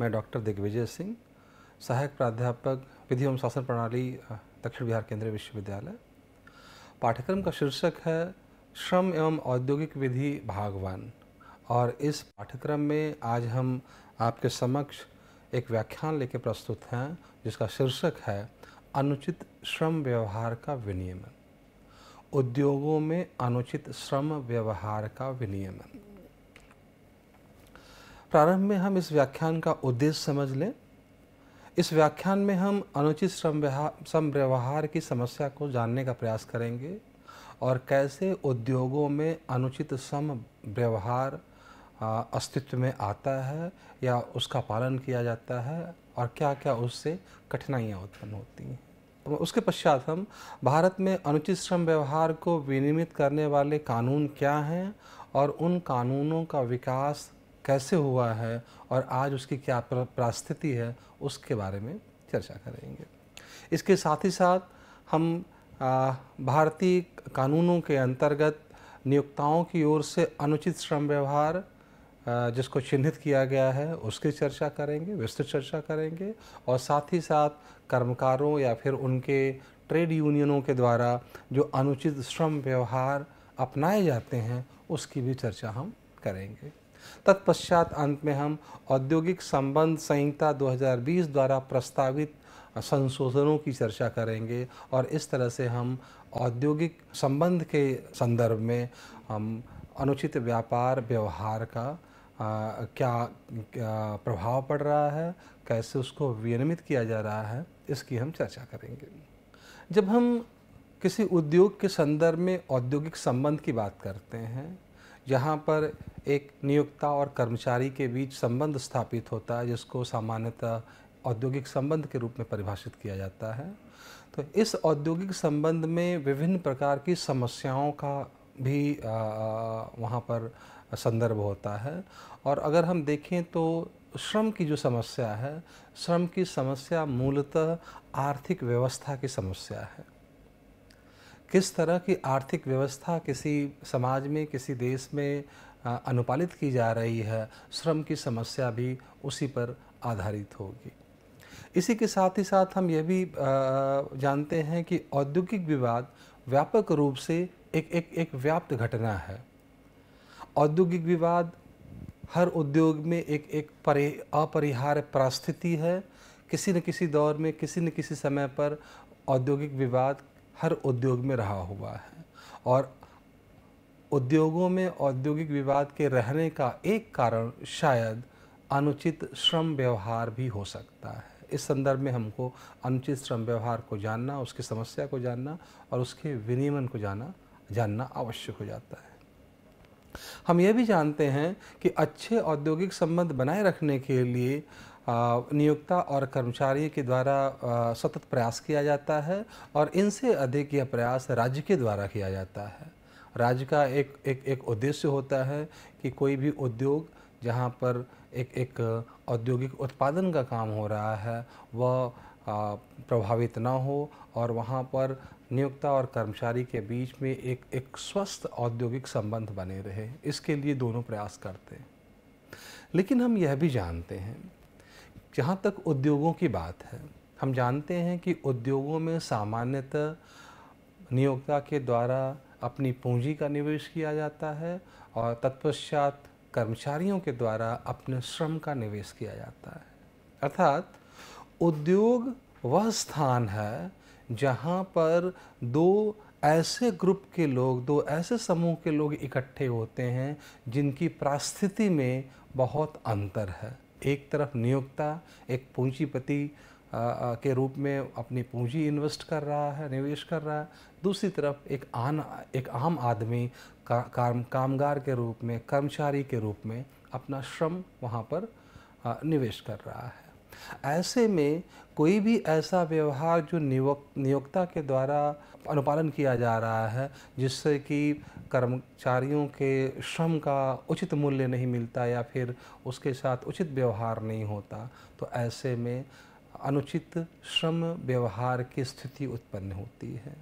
मैं डॉक्टर दिग्विजय सिंह सहायक प्राध्यापक विधि एवं शासन प्रणाली दक्षिण बिहार केंद्रीय विश्वविद्यालय पाठ्यक्रम का शीर्षक है श्रम एवं औद्योगिक विधि भागवान और इस पाठ्यक्रम में आज हम आपके समक्ष एक व्याख्यान लेकर प्रस्तुत हैं जिसका शीर्षक है अनुचित श्रम व्यवहार का विनियमन उद्योगों में अनुचित श्रम व्यवहार का विनियमन प्रारंभ में हम इस व्याख्यान का उद्देश्य समझ लें इस व्याख्यान में हम अनुचित श्रम समव्यवहार की समस्या को जानने का प्रयास करेंगे और कैसे उद्योगों में अनुचित सम व्यवहार अस्तित्व में आता है या उसका पालन किया जाता है और क्या क्या उससे कठिनाइयाँ उत्पन्न होती हैं तो उसके पश्चात हम भारत में अनुचित श्रम व्यवहार को विनियमित करने वाले कानून क्या हैं और उन कानूनों का विकास कैसे हुआ है और आज उसकी क्या प्रास्थिति है उसके बारे में चर्चा करेंगे इसके साथ ही साथ हम भारतीय कानूनों के अंतर्गत नियोक्ताओं की ओर से अनुचित श्रम व्यवहार जिसको चिन्हित किया गया है उसकी चर्चा करेंगे विस्तृत चर्चा करेंगे और साथ ही साथ कर्मकारों या फिर उनके ट्रेड यूनियनों के द्वारा जो अनुचित श्रम व्यवहार अपनाए जाते हैं उसकी भी चर्चा हम करेंगे तत्पश्चात अंत में हम औद्योगिक संबंध संहिता 2020 द्वारा प्रस्तावित संशोधनों की चर्चा करेंगे और इस तरह से हम औद्योगिक संबंध के संदर्भ में हम अनुचित व्यापार व्यवहार का आ, क्या, क्या प्रभाव पड़ रहा है कैसे उसको विनियमित किया जा रहा है इसकी हम चर्चा करेंगे जब हम किसी उद्योग के संदर्भ में औद्योगिक संबंध की बात करते हैं जहाँ पर एक नियोक्ता और कर्मचारी के बीच संबंध स्थापित होता है जिसको सामान्यतः औद्योगिक संबंध के रूप में परिभाषित किया जाता है तो इस औद्योगिक संबंध में विभिन्न प्रकार की समस्याओं का भी वहाँ पर संदर्भ होता है और अगर हम देखें तो श्रम की जो समस्या है श्रम की समस्या मूलतः आर्थिक व्यवस्था की समस्या है किस तरह की आर्थिक व्यवस्था किसी समाज में किसी देश में अनुपालित की जा रही है श्रम की समस्या भी उसी पर आधारित होगी इसी के साथ ही साथ हम यह भी जानते हैं कि औद्योगिक विवाद व्यापक रूप से एक एक एक व्याप्त घटना है औद्योगिक विवाद हर उद्योग में एक एक परि अपरिहार्य परिस्थिति है किसी न किसी दौर में किसी न किसी समय पर औद्योगिक विवाद हर उद्योग में रहा हुआ है और उद्योगों में औद्योगिक विवाद के रहने का एक कारण शायद अनुचित श्रम व्यवहार भी हो सकता है इस संदर्भ में हमको अनुचित श्रम व्यवहार को जानना उसकी समस्या को जानना और उसके विनियमन को जाना जानना आवश्यक हो जाता है हम यह भी जानते हैं कि अच्छे औद्योगिक संबंध बनाए रखने के लिए नियोक्ता और कर्मचारी के द्वारा सतत प्रयास किया जाता है और इनसे अधिक यह प्रयास राज्य के द्वारा किया जाता है राज्य का एक एक एक उद्देश्य होता है कि कोई भी उद्योग जहाँ पर एक एक औद्योगिक उत्पादन का काम हो रहा है वह प्रभावित ना हो और वहाँ पर नियोक्ता और कर्मचारी के बीच में एक एक स्वस्थ औद्योगिक संबंध बने रहे इसके लिए दोनों प्रयास करते हैं लेकिन हम यह भी जानते हैं जहाँ तक उद्योगों की बात है हम जानते हैं कि उद्योगों में सामान्यतः नियोक्ता के द्वारा अपनी पूंजी का निवेश किया जाता है और तत्पश्चात कर्मचारियों के द्वारा अपने श्रम का निवेश किया जाता है अर्थात उद्योग वह स्थान है जहाँ पर दो ऐसे ग्रुप के लोग दो ऐसे समूह के लोग इकट्ठे होते हैं जिनकी परिस्थिति में बहुत अंतर है एक तरफ नियोक्ता एक पूंजीपति के रूप में अपनी पूंजी इन्वेस्ट कर रहा है निवेश कर रहा है दूसरी तरफ एक आन एक आम आदमी का, काम कामगार के रूप में कर्मचारी के रूप में अपना श्रम वहाँ पर निवेश कर रहा है ऐसे में कोई भी ऐसा व्यवहार जो नियोक् नियोक्ता के द्वारा अनुपालन किया जा रहा है जिससे कि कर्मचारियों के श्रम का उचित मूल्य नहीं मिलता या फिर उसके साथ उचित व्यवहार नहीं होता तो ऐसे में अनुचित श्रम व्यवहार की स्थिति उत्पन्न होती है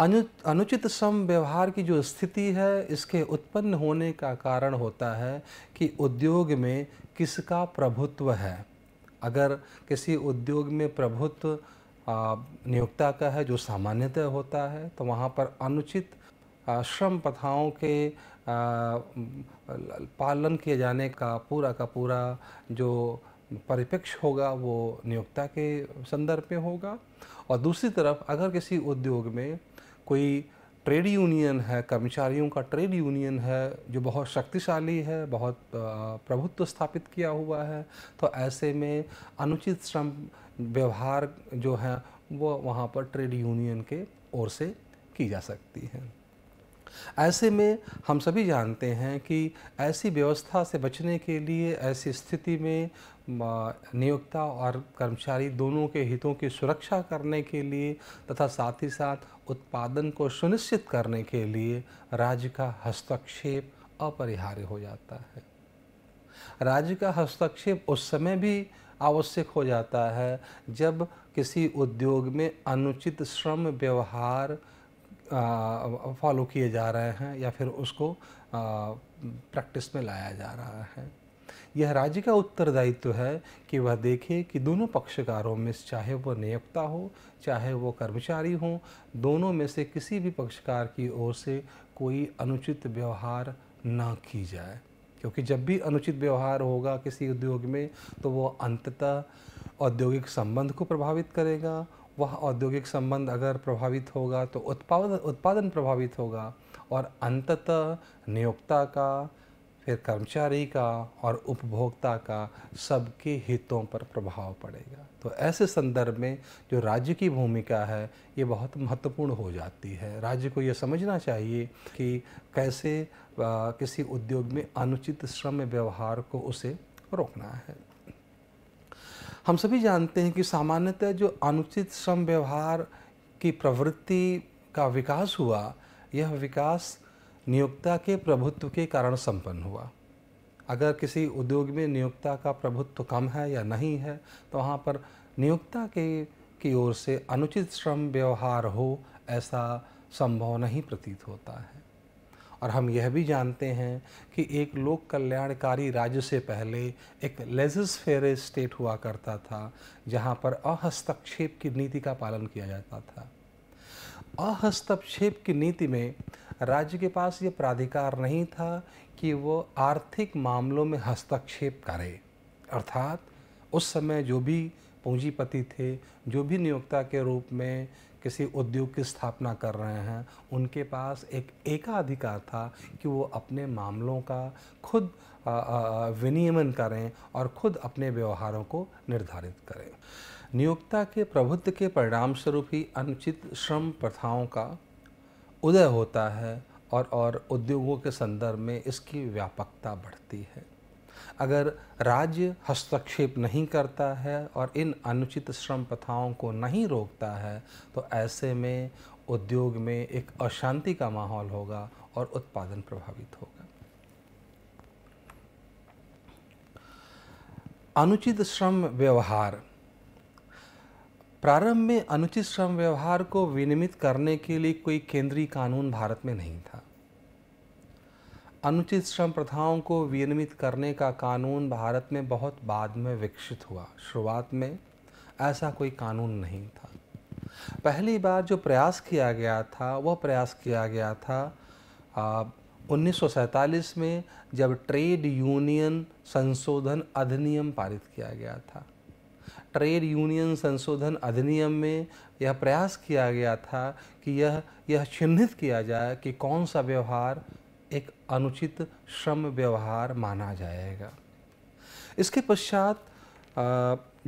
अनु अनुचित श्रम व्यवहार की जो स्थिति है इसके उत्पन्न होने का कारण होता है कि उद्योग में किसका प्रभुत्व है अगर किसी उद्योग में प्रभुत्व नियोक्ता का है जो सामान्यतः होता है तो वहाँ पर अनुचित श्रम प्रथाओं के पालन किए जाने का पूरा का पूरा जो परिप्रेक्ष्य होगा वो नियोक्ता के संदर्भ में होगा और दूसरी तरफ अगर किसी उद्योग में कोई ट्रेड यूनियन है कर्मचारियों का ट्रेड यूनियन है जो बहुत शक्तिशाली है बहुत प्रभुत्व स्थापित किया हुआ है तो ऐसे में अनुचित श्रम व्यवहार जो है वो वहाँ पर ट्रेड यूनियन के ओर से की जा सकती है ऐसे में हम सभी जानते हैं कि ऐसी व्यवस्था से बचने के लिए ऐसी स्थिति में नियोक्ता और कर्मचारी दोनों के हितों की सुरक्षा करने के लिए तथा साथ ही साथ उत्पादन को सुनिश्चित करने के लिए राज्य का हस्तक्षेप अपरिहार्य हो जाता है राज्य का हस्तक्षेप उस समय भी आवश्यक हो जाता है जब किसी उद्योग में अनुचित श्रम व्यवहार फॉलो किए जा रहे हैं या फिर उसको प्रैक्टिस में लाया जा रहा है यह राज्य का उत्तरदायित्व है कि वह देखे कि दोनों पक्षकारों में चाहे वह नियोक्ता हो चाहे वो कर्मचारी हो दोनों में से किसी भी पक्षकार की ओर से कोई अनुचित व्यवहार ना की जाए क्योंकि जब भी अनुचित व्यवहार होगा किसी उद्योग में तो वो अंततः औद्योगिक संबंध को प्रभावित करेगा वह औद्योगिक संबंध अगर प्रभावित होगा तो उत्पाद उत्पादन प्रभावित होगा और अंततः नियोक्ता का फिर कर्मचारी का और उपभोक्ता का सबके हितों पर प्रभाव पड़ेगा तो ऐसे संदर्भ में जो राज्य की भूमिका है ये बहुत महत्वपूर्ण हो जाती है राज्य को ये समझना चाहिए कि कैसे आ, किसी उद्योग में अनुचित श्रम व्यवहार को उसे रोकना है हम सभी जानते हैं कि सामान्यतः जो अनुचित श्रम व्यवहार की प्रवृत्ति का विकास हुआ यह विकास नियोक्ता के प्रभुत्व के कारण संपन्न हुआ अगर किसी उद्योग में नियोक्ता का प्रभुत्व कम है या नहीं है तो वहाँ पर नियोक्ता के की ओर से अनुचित श्रम व्यवहार हो ऐसा संभव नहीं प्रतीत होता है और हम यह भी जानते हैं कि एक लोक कल्याणकारी राज्य से पहले एक फेरे स्टेट हुआ करता था जहाँ पर अहस्तक्षेप की नीति का पालन किया जाता था अहस्तक्षेप की नीति में राज्य के पास ये प्राधिकार नहीं था कि वो आर्थिक मामलों में हस्तक्षेप करे अर्थात उस समय जो भी पूंजीपति थे जो भी नियोक्ता के रूप में किसी उद्योग की स्थापना कर रहे हैं उनके पास एक एकाधिकार था कि वो अपने मामलों का खुद विनियमन करें और खुद अपने व्यवहारों को निर्धारित करें नियोक्ता के प्रभुत्व के परिणाम स्वरूप ही अनुचित श्रम प्रथाओं का उदय होता है और और उद्योगों के संदर्भ में इसकी व्यापकता बढ़ती है अगर राज्य हस्तक्षेप नहीं करता है और इन अनुचित श्रम प्रथाओं को नहीं रोकता है तो ऐसे में उद्योग में एक अशांति का माहौल होगा और उत्पादन प्रभावित होगा अनुचित श्रम व्यवहार प्रारंभ में अनुचित श्रम व्यवहार को विनियमित करने के लिए कोई केंद्रीय कानून भारत में नहीं था अनुचित श्रम प्रथाओं को विनियमित करने का कानून भारत में बहुत बाद में विकसित हुआ शुरुआत में ऐसा कोई कानून नहीं था पहली बार जो प्रयास किया गया था वह प्रयास किया गया था उन्नीस में जब ट्रेड यूनियन संशोधन अधिनियम पारित किया गया था ट्रेड यूनियन संशोधन अधिनियम में यह प्रयास किया गया था कि यह यह चिन्हित किया जाए कि कौन सा व्यवहार एक अनुचित श्रम व्यवहार माना जाएगा इसके पश्चात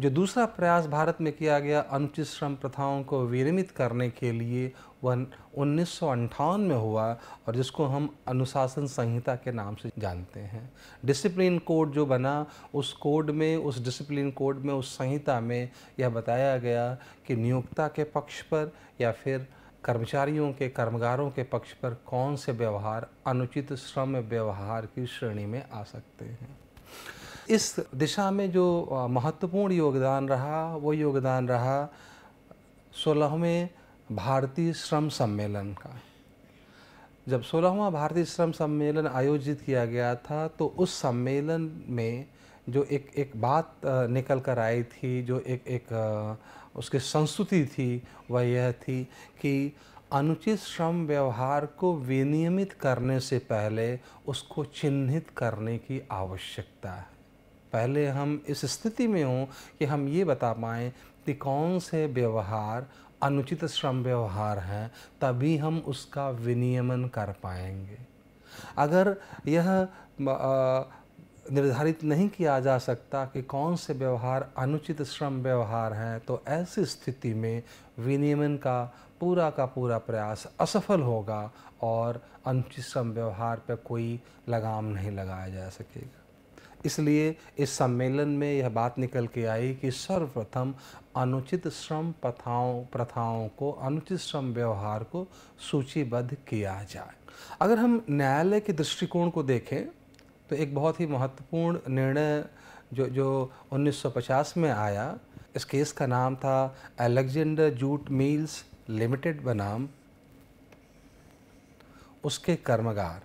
जो दूसरा प्रयास भारत में किया गया अनुचित श्रम प्रथाओं को विनिमित करने के लिए वह उन्नीस में हुआ और जिसको हम अनुशासन संहिता के नाम से जानते हैं डिसिप्लिन कोड जो बना उस कोड में उस डिसिप्लिन कोड में उस संहिता में यह बताया गया कि नियोक्ता के पक्ष पर या फिर कर्मचारियों के कर्मगारों के पक्ष पर कौन से व्यवहार अनुचित श्रम व्यवहार की श्रेणी में आ सकते हैं इस दिशा में जो महत्वपूर्ण योगदान रहा वो योगदान रहा सोलहवें भारतीय श्रम सम्मेलन का जब सोलहवा भारतीय श्रम सम्मेलन आयोजित किया गया था तो उस सम्मेलन में जो एक एक बात निकल कर आई थी जो एक एक उसकी संस्तुति थी वह यह थी कि अनुचित श्रम व्यवहार को विनियमित करने से पहले उसको चिन्हित करने की आवश्यकता है पहले हम इस स्थिति में हों कि हम ये बता पाएँ कि कौन से व्यवहार अनुचित श्रम व्यवहार हैं तभी हम उसका विनियमन कर पाएंगे अगर यह आ, निर्धारित नहीं किया जा सकता कि कौन से व्यवहार अनुचित श्रम व्यवहार हैं तो ऐसी स्थिति में विनियमन का पूरा का पूरा प्रयास असफल होगा और अनुचित श्रम व्यवहार पर कोई लगाम नहीं लगाया जा सकेगा इसलिए इस सम्मेलन में यह बात निकल के आई कि सर्वप्रथम अनुचित श्रम प्रथाओं प्रथाओं को अनुचित श्रम व्यवहार को सूचीबद्ध किया जाए अगर हम न्यायालय के दृष्टिकोण को देखें तो एक बहुत ही महत्वपूर्ण निर्णय जो जो 1950 में आया इस केस का नाम था एलेक्जेंडर जूट मिल्स लिमिटेड बनाम उसके कर्मगार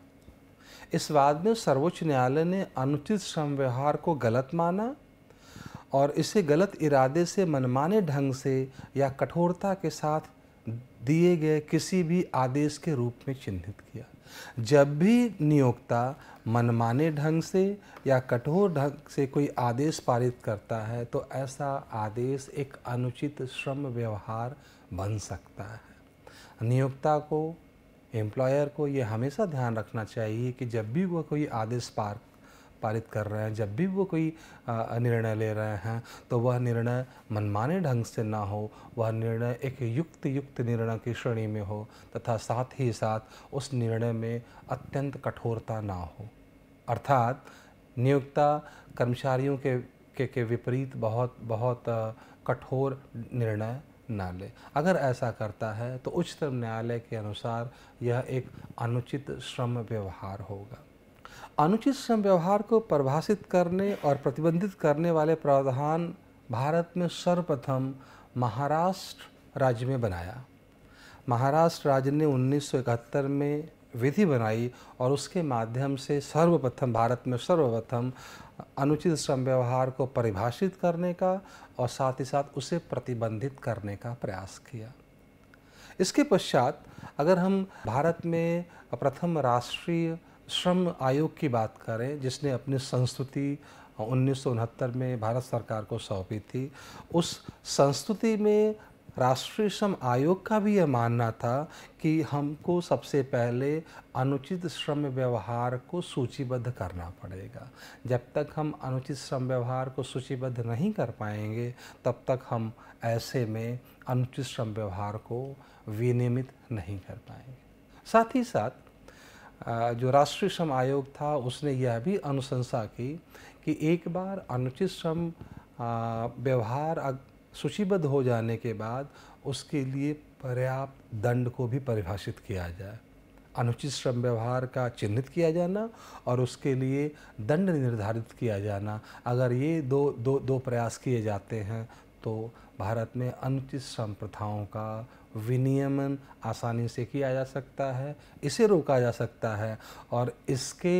इस वाद में सर्वोच्च न्यायालय ने अनुचित श्रम व्यवहार को गलत माना और इसे गलत इरादे से मनमाने ढंग से या कठोरता के साथ दिए गए किसी भी आदेश के रूप में चिन्हित किया जब भी नियोक्ता मनमाने ढंग से या कठोर ढंग से कोई आदेश पारित करता है तो ऐसा आदेश एक अनुचित श्रम व्यवहार बन सकता है नियोक्ता को एम्प्लॉयर को ये हमेशा ध्यान रखना चाहिए कि जब भी वह कोई आदेश पार पारित कर रहे हैं जब भी वो कोई निर्णय ले रहे हैं तो वह निर्णय मनमाने ढंग से ना हो वह निर्णय एक युक्त युक्त निर्णय की श्रेणी में हो तथा साथ ही साथ उस निर्णय में अत्यंत कठोरता ना हो अर्थात नियोक्ता कर्मचारियों के के, के विपरीत बहुत बहुत कठोर निर्णय ना ले अगर ऐसा करता है तो उच्चतम न्यायालय के अनुसार यह एक अनुचित श्रम व्यवहार होगा अनुचित श्रम व्यवहार को परिभाषित करने और प्रतिबंधित करने वाले प्रावधान भारत में सर्वप्रथम महाराष्ट्र राज्य में बनाया महाराष्ट्र राज्य ने 1971 में विधि बनाई और उसके माध्यम से सर्वप्रथम भारत में सर्वप्रथम अनुचित श्रम व्यवहार को परिभाषित करने का और साथ ही साथ उसे प्रतिबंधित करने का प्रयास किया इसके पश्चात अगर हम भारत में प्रथम राष्ट्रीय श्रम आयोग की बात करें जिसने अपनी संस्तुति उन्नीस में भारत सरकार को सौंपी थी उस संस्तुति में राष्ट्रीय श्रम आयोग का भी यह मानना था कि हमको सबसे पहले अनुचित श्रम व्यवहार को सूचीबद्ध करना पड़ेगा जब तक हम अनुचित श्रम व्यवहार को सूचीबद्ध नहीं कर पाएंगे तब तक हम ऐसे में अनुचित श्रम व्यवहार को विनियमित नहीं कर पाएंगे साथ ही साथ जो राष्ट्रीय श्रम आयोग था उसने यह भी अनुशंसा की कि एक बार अनुचित श्रम व्यवहार सूचीबद्ध हो जाने के बाद उसके लिए पर्याप्त दंड को भी परिभाषित किया जाए अनुचित श्रम व्यवहार का चिन्हित किया जाना और उसके लिए दंड निर्धारित किया जाना अगर ये दो दो दो प्रयास किए जाते हैं तो भारत में अनुचित श्रम प्रथाओं का विनियमन आसानी से किया जा सकता है इसे रोका जा सकता है और इसके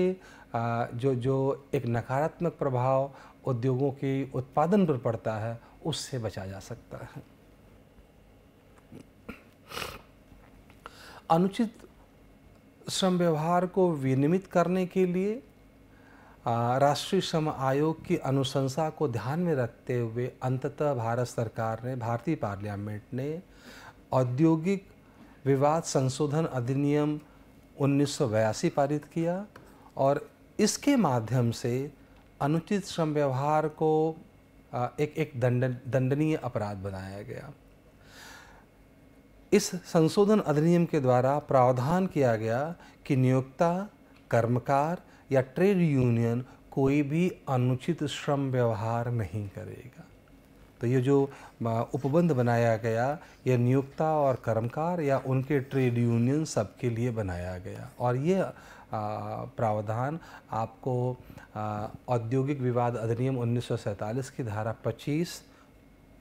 जो जो एक नकारात्मक प्रभाव उद्योगों के उत्पादन पर पड़ता है उससे बचा जा सकता है अनुचित श्रम व्यवहार को विनियमित करने के लिए राष्ट्रीय श्रम आयोग की अनुशंसा को ध्यान में रखते हुए अंततः भारत सरकार ने भारतीय पार्लियामेंट ने औद्योगिक विवाद संशोधन अधिनियम उन्नीस पारित किया और इसके माध्यम से अनुचित श्रम व्यवहार को एक एक दंड दंडनीय अपराध बनाया गया इस संशोधन अधिनियम के द्वारा प्रावधान किया गया कि नियोक्ता कर्मकार या ट्रेड यूनियन कोई भी अनुचित श्रम व्यवहार नहीं करेगा तो ये जो उपबंध बनाया गया ये नियोक्ता और कर्मकार या उनके ट्रेड यूनियन सबके लिए बनाया गया और ये प्रावधान आपको औद्योगिक विवाद अधिनियम 1947 की धारा 25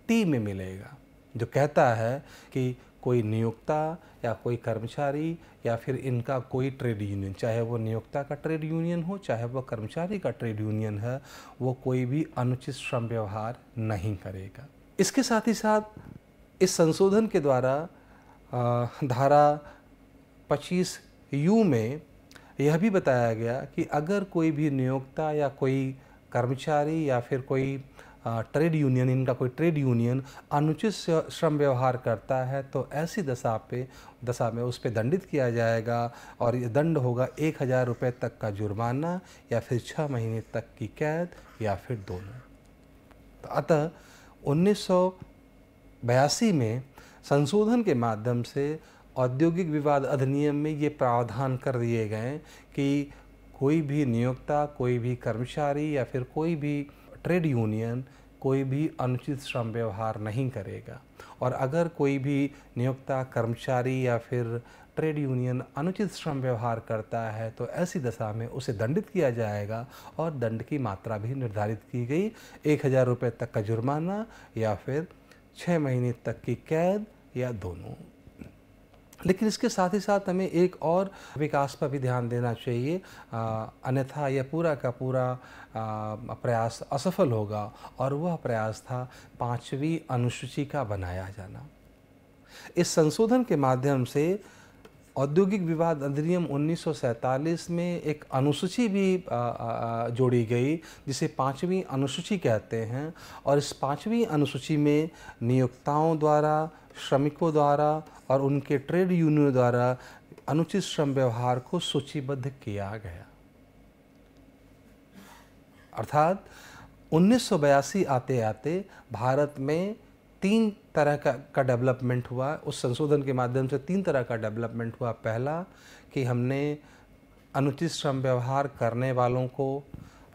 टी में मिलेगा जो कहता है कि कोई नियोक्ता या कोई कर्मचारी या फिर इनका कोई ट्रेड यूनियन चाहे वो नियोक्ता का ट्रेड यूनियन हो चाहे वो कर्मचारी का ट्रेड यूनियन है वो कोई भी अनुचित श्रम व्यवहार नहीं करेगा इसके साथ ही साथ इस संशोधन के द्वारा धारा 25 यू में यह भी बताया गया कि अगर कोई भी नियोक्ता या कोई कर्मचारी या फिर कोई ट्रेड यूनियन इनका कोई ट्रेड यूनियन अनुचित श्रम व्यवहार करता है तो ऐसी दशा पे दशा में उस पर दंडित किया जाएगा और ये दंड होगा एक हज़ार रुपये तक का जुर्माना या फिर छः महीने तक की कैद या फिर दोनों तो अतः उन्नीस में संशोधन के माध्यम से औद्योगिक विवाद अधिनियम में ये प्रावधान कर दिए गए कि कोई भी नियोक्ता कोई भी कर्मचारी या फिर कोई भी ट्रेड यूनियन कोई भी अनुचित श्रम व्यवहार नहीं करेगा और अगर कोई भी नियोक्ता कर्मचारी या फिर ट्रेड यूनियन अनुचित श्रम व्यवहार करता है तो ऐसी दशा में उसे दंडित किया जाएगा और दंड की मात्रा भी निर्धारित की गई एक हज़ार रुपये तक का जुर्माना या फिर छः महीने तक की कैद या दोनों लेकिन इसके साथ ही साथ हमें एक और विकास पर भी ध्यान देना चाहिए अन्यथा यह पूरा का पूरा प्रयास असफल होगा और वह प्रयास था पांचवी अनुसूची का बनाया जाना इस संशोधन के माध्यम से औद्योगिक विवाद अधिनियम 1947 में एक अनुसूची भी जोड़ी गई जिसे पांचवी अनुसूची कहते हैं और इस पांचवी अनुसूची में नियोक्ताओं द्वारा श्रमिकों द्वारा और उनके ट्रेड यूनियन द्वारा अनुचित श्रम व्यवहार को सूचीबद्ध किया गया अर्थात उन्नीस आते आते भारत में तीन तरह का का डेवलपमेंट हुआ उस संशोधन के माध्यम से तीन तरह का डेवलपमेंट हुआ पहला कि हमने अनुचित श्रम व्यवहार करने वालों को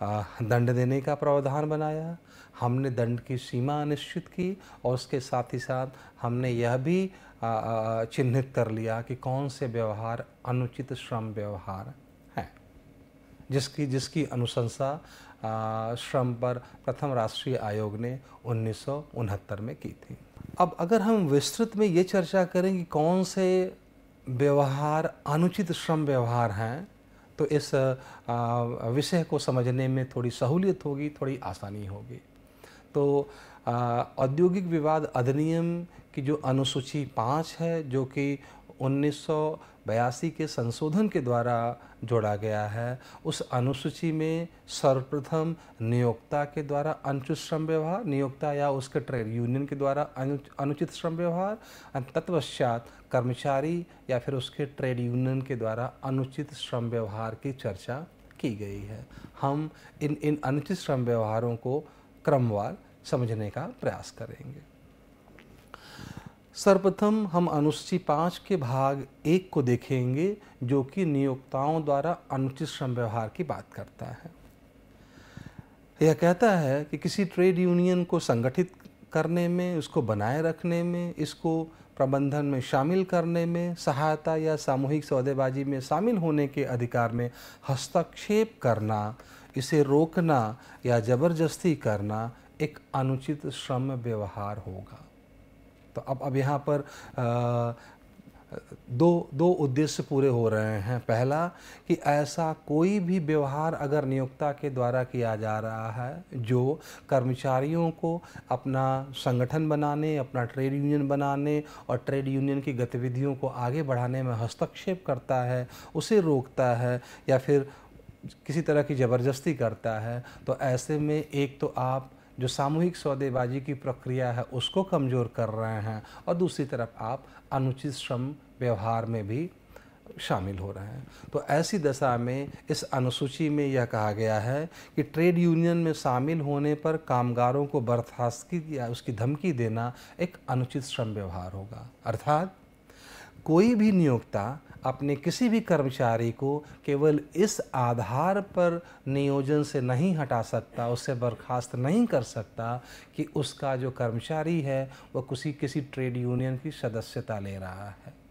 दंड देने का प्रावधान बनाया हमने दंड की सीमा अनिश्चित की और उसके साथ ही साथ हमने यह भी चिन्हित कर लिया कि कौन से व्यवहार अनुचित श्रम व्यवहार हैं जिसकी जिसकी अनुशंसा श्रम पर प्रथम राष्ट्रीय आयोग ने उन्नीस में की थी अब अगर हम विस्तृत में ये चर्चा करें कि कौन से व्यवहार अनुचित श्रम व्यवहार हैं तो इस विषय को समझने में थोड़ी सहूलियत होगी थोड़ी आसानी होगी तो औद्योगिक विवाद अधिनियम की जो अनुसूची पाँच है जो कि उन्नीस के संशोधन के द्वारा जोड़ा गया है उस अनुसूची में सर्वप्रथम नियोक्ता के द्वारा अनुचित श्रम व्यवहार नियोक्ता या उसके ट्रेड यूनियन के द्वारा अनुचित श्रम व्यवहार तत्पश्चात कर्मचारी या फिर उसके ट्रेड यूनियन के द्वारा अनुचित श्रम व्यवहार की चर्चा की गई है हम इन इन अनुचित श्रम व्यवहारों को क्रमवार समझने का प्रयास करेंगे सर्वप्रथम हम अनुसूची पाँच के भाग एक को देखेंगे जो कि नियोक्ताओं द्वारा अनुचित श्रम व्यवहार की बात करता है यह कहता है कि किसी ट्रेड यूनियन को संगठित करने में उसको बनाए रखने में इसको प्रबंधन में शामिल करने में सहायता या सामूहिक सौदेबाजी में शामिल होने के अधिकार में हस्तक्षेप करना इसे रोकना या ज़बरदस्ती करना एक अनुचित श्रम व्यवहार होगा तो अब अब यहाँ पर आ, दो दो उद्देश्य पूरे हो रहे हैं पहला कि ऐसा कोई भी व्यवहार अगर नियोक्ता के द्वारा किया जा रहा है जो कर्मचारियों को अपना संगठन बनाने अपना ट्रेड यूनियन बनाने और ट्रेड यूनियन की गतिविधियों को आगे बढ़ाने में हस्तक्षेप करता है उसे रोकता है या फिर किसी तरह की ज़बरदस्ती करता है तो ऐसे में एक तो आप जो सामूहिक सौदेबाजी की प्रक्रिया है उसको कमज़ोर कर रहे हैं और दूसरी तरफ आप अनुचित श्रम व्यवहार में भी शामिल हो रहे हैं तो ऐसी दशा में इस अनुसूची में यह कहा गया है कि ट्रेड यूनियन में शामिल होने पर कामगारों को बर्खास्त या उसकी धमकी देना एक अनुचित श्रम व्यवहार होगा अर्थात कोई भी नियोक्ता अपने किसी भी कर्मचारी को केवल इस आधार पर नियोजन से नहीं हटा सकता उससे बर्खास्त नहीं कर सकता कि उसका जो कर्मचारी है वह किसी किसी ट्रेड यूनियन की सदस्यता ले रहा है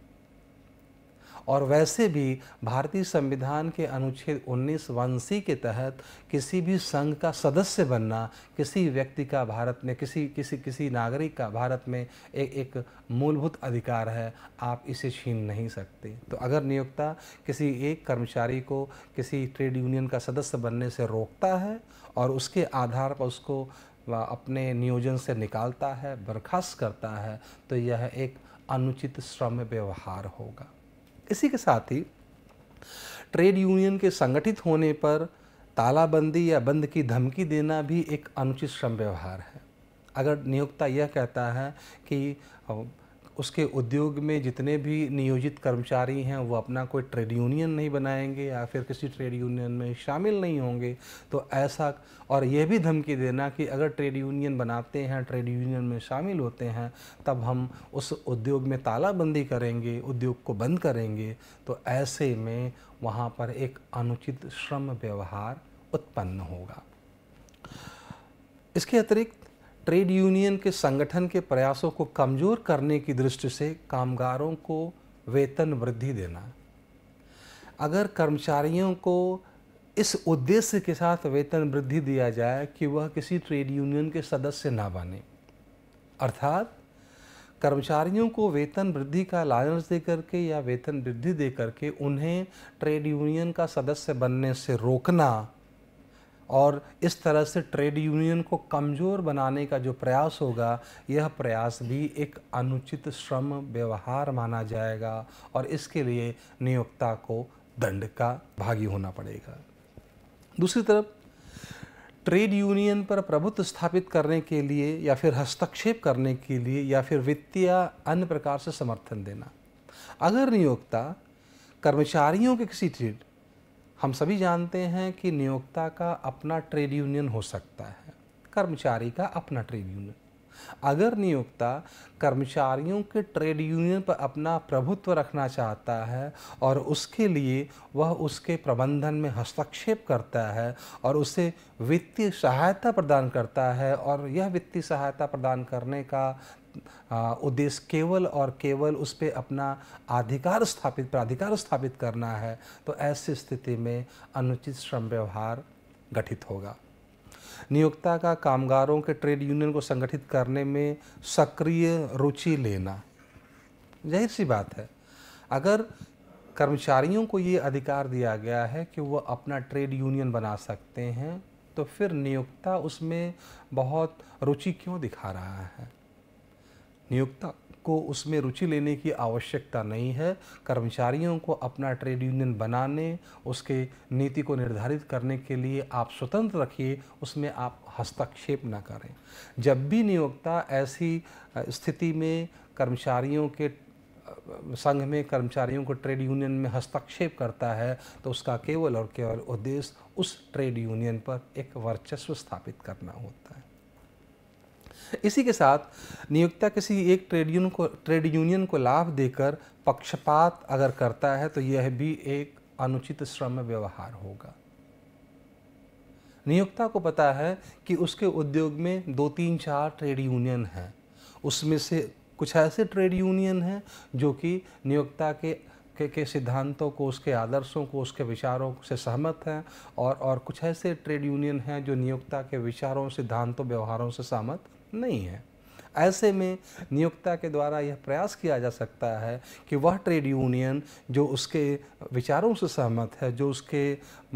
और वैसे भी भारतीय संविधान के अनुच्छेद उन्नीस वंशी के तहत किसी भी संघ का सदस्य बनना किसी व्यक्ति का भारत में किसी किसी किसी नागरिक का भारत में एक एक मूलभूत अधिकार है आप इसे छीन नहीं सकते तो अगर नियोक्ता किसी एक कर्मचारी को किसी ट्रेड यूनियन का सदस्य बनने से रोकता है और उसके आधार पर उसको अपने नियोजन से निकालता है बर्खास्त करता है तो यह एक अनुचित श्रम व्यवहार होगा इसी के साथ ही ट्रेड यूनियन के संगठित होने पर तालाबंदी या बंद की धमकी देना भी एक अनुचित श्रम व्यवहार है अगर नियोक्ता यह कहता है कि उसके उद्योग में जितने भी नियोजित कर्मचारी हैं वो अपना कोई ट्रेड यूनियन नहीं बनाएंगे या फिर किसी ट्रेड यूनियन में शामिल नहीं होंगे तो ऐसा और यह भी धमकी देना कि अगर ट्रेड यूनियन बनाते हैं ट्रेड यूनियन में शामिल होते हैं तब हम उस उद्योग में तालाबंदी करेंगे उद्योग को बंद करेंगे तो ऐसे में वहाँ पर एक अनुचित श्रम व्यवहार उत्पन्न होगा इसके अतिरिक्त ट्रेड यूनियन के संगठन के प्रयासों को कमज़ोर करने की दृष्टि से कामगारों को वेतन वृद्धि देना अगर कर्मचारियों को इस उद्देश्य के साथ वेतन वृद्धि दिया जाए कि वह किसी ट्रेड यूनियन के सदस्य ना बने अर्थात कर्मचारियों को वेतन वृद्धि का लालच दे करके या वेतन वृद्धि दे करके उन्हें ट्रेड यूनियन का सदस्य बनने से रोकना और इस तरह से ट्रेड यूनियन को कमज़ोर बनाने का जो प्रयास होगा यह प्रयास भी एक अनुचित श्रम व्यवहार माना जाएगा और इसके लिए नियोक्ता को दंड का भागी होना पड़ेगा दूसरी तरफ ट्रेड यूनियन पर प्रभुत्व स्थापित करने के लिए या फिर हस्तक्षेप करने के लिए या फिर वित्तीय अन्य प्रकार से समर्थन देना अगर नियोक्ता कर्मचारियों के किसी ट्रेड हम सभी जानते हैं कि नियोक्ता का अपना ट्रेड यूनियन हो सकता है कर्मचारी का अपना ट्रेड यूनियन अगर नियोक्ता कर्मचारियों के ट्रेड यूनियन पर अपना प्रभुत्व रखना चाहता है और उसके लिए वह उसके प्रबंधन में हस्तक्षेप करता है और उसे वित्तीय सहायता प्रदान करता है और यह वित्तीय सहायता प्रदान करने का उद्देश्य केवल और केवल उस पर अपना अधिकार स्थापित प्राधिकार स्थापित करना है तो ऐसी स्थिति में अनुचित श्रम व्यवहार गठित होगा नियोक्ता का कामगारों के ट्रेड यूनियन को संगठित करने में सक्रिय रुचि लेना जाहिर सी बात है अगर कर्मचारियों को ये अधिकार दिया गया है कि वह अपना ट्रेड यूनियन बना सकते हैं तो फिर नियोक्ता उसमें बहुत रुचि क्यों दिखा रहा है नियोक्ता को उसमें रुचि लेने की आवश्यकता नहीं है कर्मचारियों को अपना ट्रेड यूनियन बनाने उसके नीति को निर्धारित करने के लिए आप स्वतंत्र रखिए उसमें आप हस्तक्षेप ना करें जब भी नियोक्ता ऐसी स्थिति में कर्मचारियों के संघ में कर्मचारियों को ट्रेड यूनियन में हस्तक्षेप करता है तो उसका केवल और केवल उद्देश्य उस ट्रेड यूनियन पर एक वर्चस्व स्थापित करना होता है इसी के साथ नियोक्ता किसी एक ट्रेड यूनियन को ट्रेड यूनियन को लाभ देकर पक्षपात अगर करता है तो यह भी एक अनुचित श्रम व्यवहार होगा नियोक्ता को पता है कि उसके उद्योग में दो तीन चार ट्रेड यूनियन हैं उसमें से कुछ ऐसे ट्रेड यूनियन हैं जो कि नियोक्ता के के, के सिद्धांतों को उसके आदर्शों को उसके विचारों से सहमत हैं और और कुछ ऐसे ट्रेड यूनियन हैं जो नियोक्ता के विचारों सिद्धांतों व्यवहारों से सहमत नहीं है ऐसे में नियोक्ता के द्वारा यह प्रयास किया जा सकता है कि वह ट्रेड यूनियन जो उसके विचारों से सहमत है जो उसके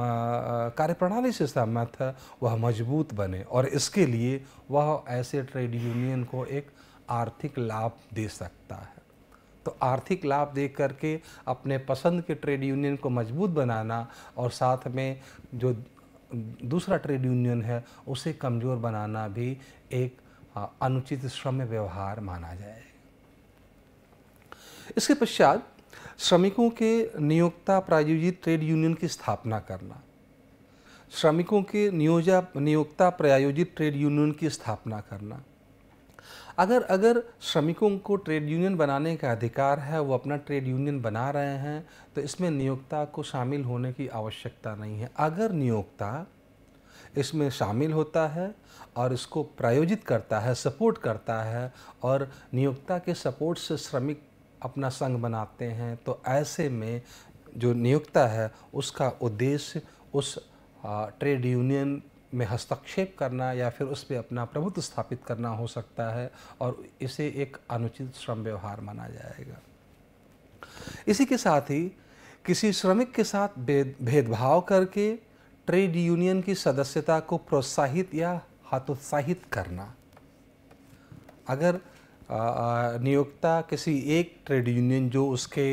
कार्यप्रणाली से सहमत है वह मजबूत बने और इसके लिए वह ऐसे ट्रेड यूनियन को एक आर्थिक लाभ दे सकता है तो आर्थिक लाभ दे करके अपने पसंद के ट्रेड यूनियन को मजबूत बनाना और साथ में जो दूसरा ट्रेड यूनियन है उसे कमज़ोर बनाना भी एक अनुचित श्रम व्यवहार माना जाए इसके पश्चात श्रमिकों के नियोक्ता प्रायोजित ट्रेड यूनियन की स्थापना करना श्रमिकों के नियोजा नियोक्ता प्रायोजित ट्रेड यूनियन की स्थापना करना अगर अगर श्रमिकों को ट्रेड यूनियन बनाने का अधिकार है वो अपना ट्रेड यूनियन बना रहे हैं तो इसमें नियोक्ता को शामिल होने की आवश्यकता नहीं है अगर नियोक्ता इसमें शामिल होता है और इसको प्रायोजित करता है सपोर्ट करता है और नियोक्ता के सपोर्ट से श्रमिक अपना संघ बनाते हैं तो ऐसे में जो नियोक्ता है उसका उद्देश्य उस ट्रेड यूनियन में हस्तक्षेप करना या फिर उस पर अपना प्रभुत्व स्थापित करना हो सकता है और इसे एक अनुचित श्रम व्यवहार माना जाएगा इसी के साथ ही किसी श्रमिक के साथ भेदभाव करके ट्रेड यूनियन की सदस्यता को प्रोत्साहित या हतोत्साहित करना अगर नियोक्ता किसी एक ट्रेड यूनियन जो उसके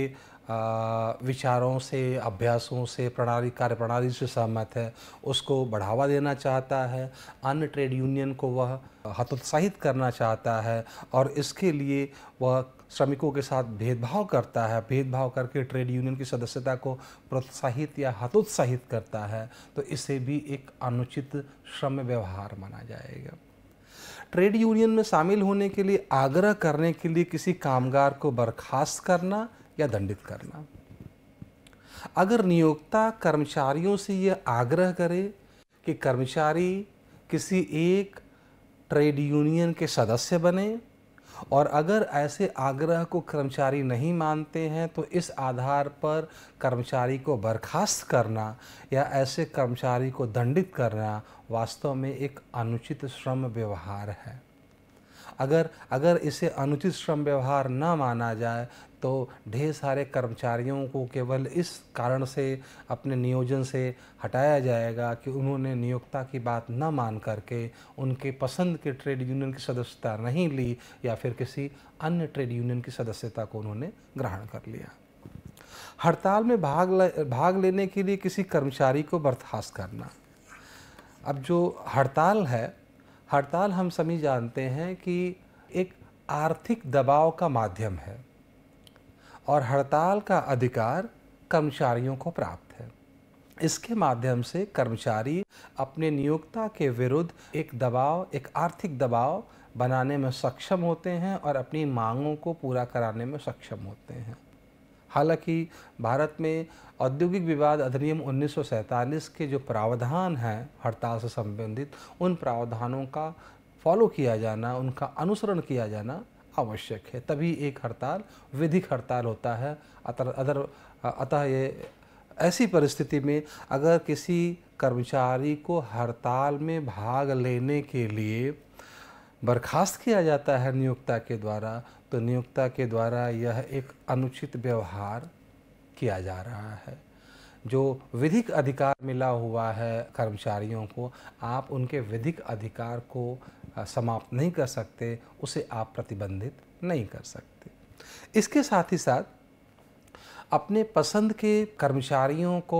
विचारों से अभ्यासों से प्रणाली कार्य प्रणाली से सहमत है उसको बढ़ावा देना चाहता है अन्य ट्रेड यूनियन को वह हतोत्साहित करना चाहता है और इसके लिए वह श्रमिकों के साथ भेदभाव करता है भेदभाव करके ट्रेड यूनियन की सदस्यता को प्रोत्साहित या हतोत्साहित करता है तो इसे भी एक अनुचित श्रम व्यवहार माना जाएगा ट्रेड यूनियन में शामिल होने के लिए आग्रह करने के लिए किसी कामगार को बर्खास्त करना या दंडित करना अगर नियोक्ता कर्मचारियों से यह आग्रह करे कि कर्मचारी किसी एक ट्रेड यूनियन के सदस्य बने और अगर ऐसे आग्रह को कर्मचारी नहीं मानते हैं तो इस आधार पर कर्मचारी को बर्खास्त करना या ऐसे कर्मचारी को दंडित करना वास्तव में एक अनुचित श्रम व्यवहार है अगर अगर इसे अनुचित श्रम व्यवहार न माना जाए तो ढेर सारे कर्मचारियों को केवल इस कारण से अपने नियोजन से हटाया जाएगा कि उन्होंने नियोक्ता की बात न मान करके उनके पसंद के ट्रेड यूनियन की सदस्यता नहीं ली या फिर किसी अन्य ट्रेड यूनियन की सदस्यता को उन्होंने ग्रहण कर लिया हड़ताल में भाग ले, भाग लेने के लिए किसी कर्मचारी को बर्खास्त करना अब जो हड़ताल है हड़ताल हम सभी जानते हैं कि एक आर्थिक दबाव का माध्यम है और हड़ताल का अधिकार कर्मचारियों को प्राप्त है इसके माध्यम से कर्मचारी अपने नियोक्ता के विरुद्ध एक दबाव एक आर्थिक दबाव बनाने में सक्षम होते हैं और अपनी मांगों को पूरा कराने में सक्षम होते हैं हालांकि भारत में औद्योगिक विवाद अधिनियम उन्नीस के जो प्रावधान हैं हड़ताल से संबंधित उन प्रावधानों का फॉलो किया जाना उनका अनुसरण किया जाना आवश्यक है तभी एक हड़ताल विधिक हड़ताल होता है अदर अतः ये ऐसी परिस्थिति में अगर किसी कर्मचारी को हड़ताल में भाग लेने के लिए बर्खास्त किया जाता है नियोक्ता के द्वारा तो नियोक्ता के द्वारा यह एक अनुचित व्यवहार किया जा रहा है जो विधिक अधिकार मिला हुआ है कर्मचारियों को आप उनके विधिक अधिकार को समाप्त नहीं कर सकते उसे आप प्रतिबंधित नहीं कर सकते इसके साथ ही साथ अपने पसंद के कर्मचारियों को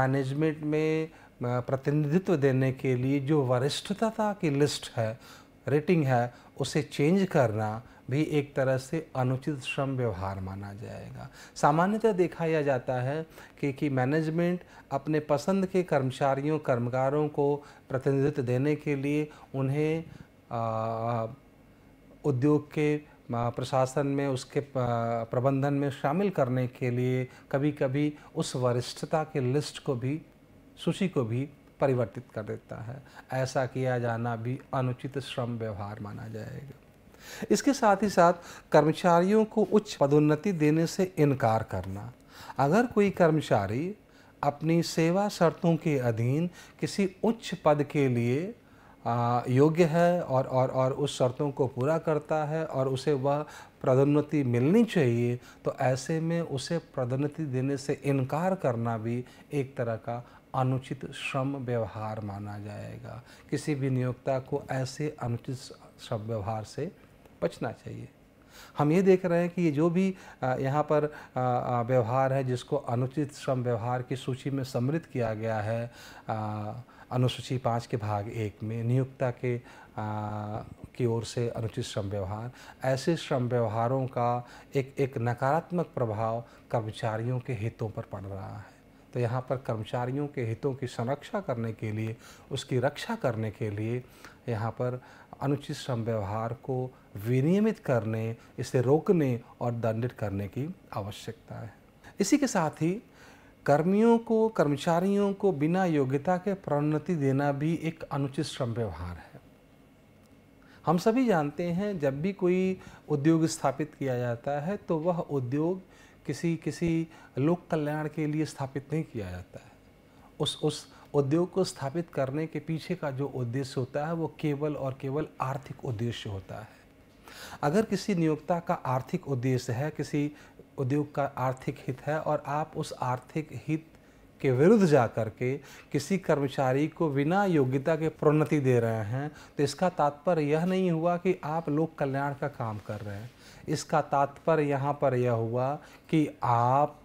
मैनेजमेंट में प्रतिनिधित्व देने के लिए जो वरिष्ठता की लिस्ट है रेटिंग है उसे चेंज करना भी एक तरह से अनुचित श्रम व्यवहार माना जाएगा सामान्यतः देखा यह जाता है कि कि मैनेजमेंट अपने पसंद के कर्मचारियों कर्मकारों को प्रतिनिधित्व देने के लिए उन्हें उद्योग के प्रशासन में उसके प्रबंधन में शामिल करने के लिए कभी कभी उस वरिष्ठता के लिस्ट को भी सूची को भी परिवर्तित कर देता है ऐसा किया जाना भी अनुचित श्रम व्यवहार माना जाएगा इसके साथ ही साथ कर्मचारियों को उच्च पदोन्नति देने से इनकार करना अगर कोई कर्मचारी अपनी सेवा शर्तों के अधीन किसी उच्च पद के लिए योग्य है और और और उस शर्तों को पूरा करता है और उसे वह पदोन्नति मिलनी चाहिए तो ऐसे में उसे पदोन्नति देने से इनकार करना भी एक तरह का अनुचित श्रम व्यवहार माना जाएगा किसी भी नियोक्ता को ऐसे अनुचित श्रम व्यवहार से बचना चाहिए हम ये देख रहे हैं कि ये जो भी यहाँ पर व्यवहार है जिसको अनुचित श्रम व्यवहार की सूची में सम्मिलित किया गया है अनुसूची पाँच के भाग एक में नियोक्ता के आ, की ओर से अनुचित श्रम व्यवहार ऐसे श्रम व्यवहारों का एक एक नकारात्मक प्रभाव कर्मचारियों के हितों पर पड़ रहा है तो यहाँ पर कर्मचारियों के हितों की संरक्षा करने के लिए उसकी रक्षा करने के लिए यहाँ पर अनुचित श्रम व्यवहार को विनियमित करने इसे रोकने और दंडित करने की आवश्यकता है इसी के साथ ही कर्मियों को कर्मचारियों को बिना योग्यता के प्रोन्नति देना भी एक अनुचित श्रम व्यवहार है हम सभी जानते हैं जब भी कोई उद्योग स्थापित किया जाता है तो वह उद्योग किसी किसी लोक कल्याण के लिए स्थापित नहीं किया जाता है उस उस उद्योग को स्थापित करने के पीछे का जो उद्देश्य होता है वो केवल और केवल आर्थिक उद्देश्य होता है अगर किसी नियोक्ता का आर्थिक उद्देश्य है किसी उद्योग का आर्थिक हित है और आप उस आर्थिक हित के विरुद्ध जा कर के किसी कर्मचारी को बिना योग्यता के प्रोन्नति दे रहे हैं तो इसका तात्पर्य यह नहीं हुआ कि आप लोक कल्याण का काम कर रहे हैं इसका तात्पर्य यहाँ पर यह हुआ कि आप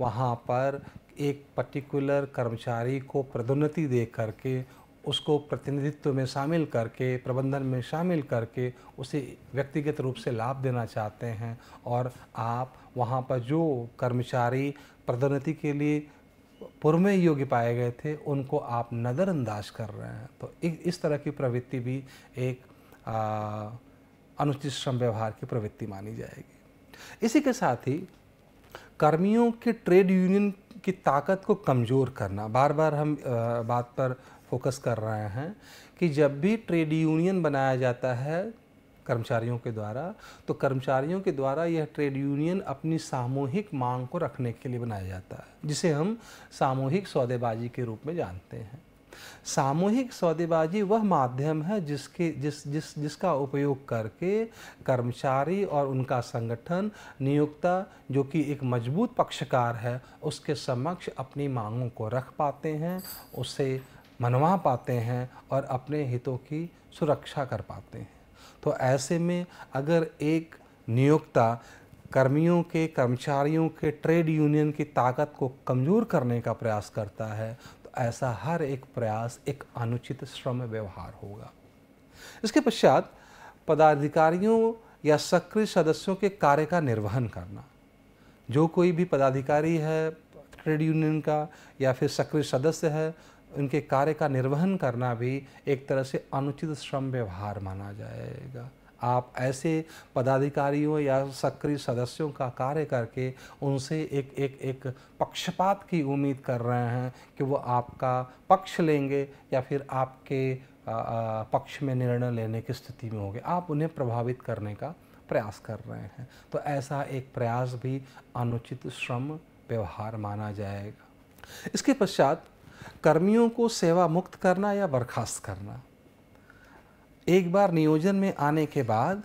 वहाँ पर एक पर्टिकुलर कर्मचारी को पदोन्नति दे करके उसको प्रतिनिधित्व में शामिल करके प्रबंधन में शामिल करके उसे व्यक्तिगत रूप से लाभ देना चाहते हैं और आप वहाँ पर जो कर्मचारी पदोन्नति के लिए पूर्व में योग्य पाए गए थे उनको आप नज़रअंदाज कर रहे हैं तो इस तरह की प्रवृत्ति भी एक अनुचित श्रम व्यवहार की प्रवृत्ति मानी जाएगी इसी के साथ ही कर्मियों के ट्रेड यूनियन की ताकत को कमज़ोर करना बार बार हम आ, बात पर फोकस कर रहे हैं कि जब भी ट्रेड यूनियन बनाया जाता है कर्मचारियों के द्वारा तो कर्मचारियों के द्वारा यह ट्रेड यूनियन अपनी सामूहिक मांग को रखने के लिए बनाया जाता है जिसे हम सामूहिक सौदेबाजी के रूप में जानते हैं सामूहिक सौदेबाजी वह माध्यम है जिसके जिस जिस जिसका उपयोग करके कर्मचारी और उनका संगठन नियोक्ता जो कि एक मजबूत पक्षकार है उसके समक्ष अपनी मांगों को रख पाते हैं उसे मनवा पाते हैं और अपने हितों की सुरक्षा कर पाते हैं तो ऐसे में अगर एक नियोक्ता कर्मियों के कर्मचारियों के ट्रेड यूनियन की ताकत को कमज़ोर करने का प्रयास करता है तो ऐसा हर एक प्रयास एक अनुचित श्रम व्यवहार होगा इसके पश्चात पदाधिकारियों या सक्रिय सदस्यों के कार्य का निर्वहन करना जो कोई भी पदाधिकारी है ट्रेड यूनियन का या फिर सक्रिय सदस्य है उनके कार्य का निर्वहन करना भी एक तरह से अनुचित श्रम व्यवहार माना जाएगा आप ऐसे पदाधिकारियों या सक्रिय सदस्यों का कार्य करके उनसे एक एक एक पक्षपात की उम्मीद कर रहे हैं कि वो आपका पक्ष लेंगे या फिर आपके पक्ष में निर्णय लेने की स्थिति में होंगे आप उन्हें प्रभावित करने का प्रयास कर रहे हैं तो ऐसा एक प्रयास भी अनुचित श्रम व्यवहार माना जाएगा इसके पश्चात कर्मियों को सेवा मुक्त करना या बर्खास्त करना एक बार नियोजन में आने के बाद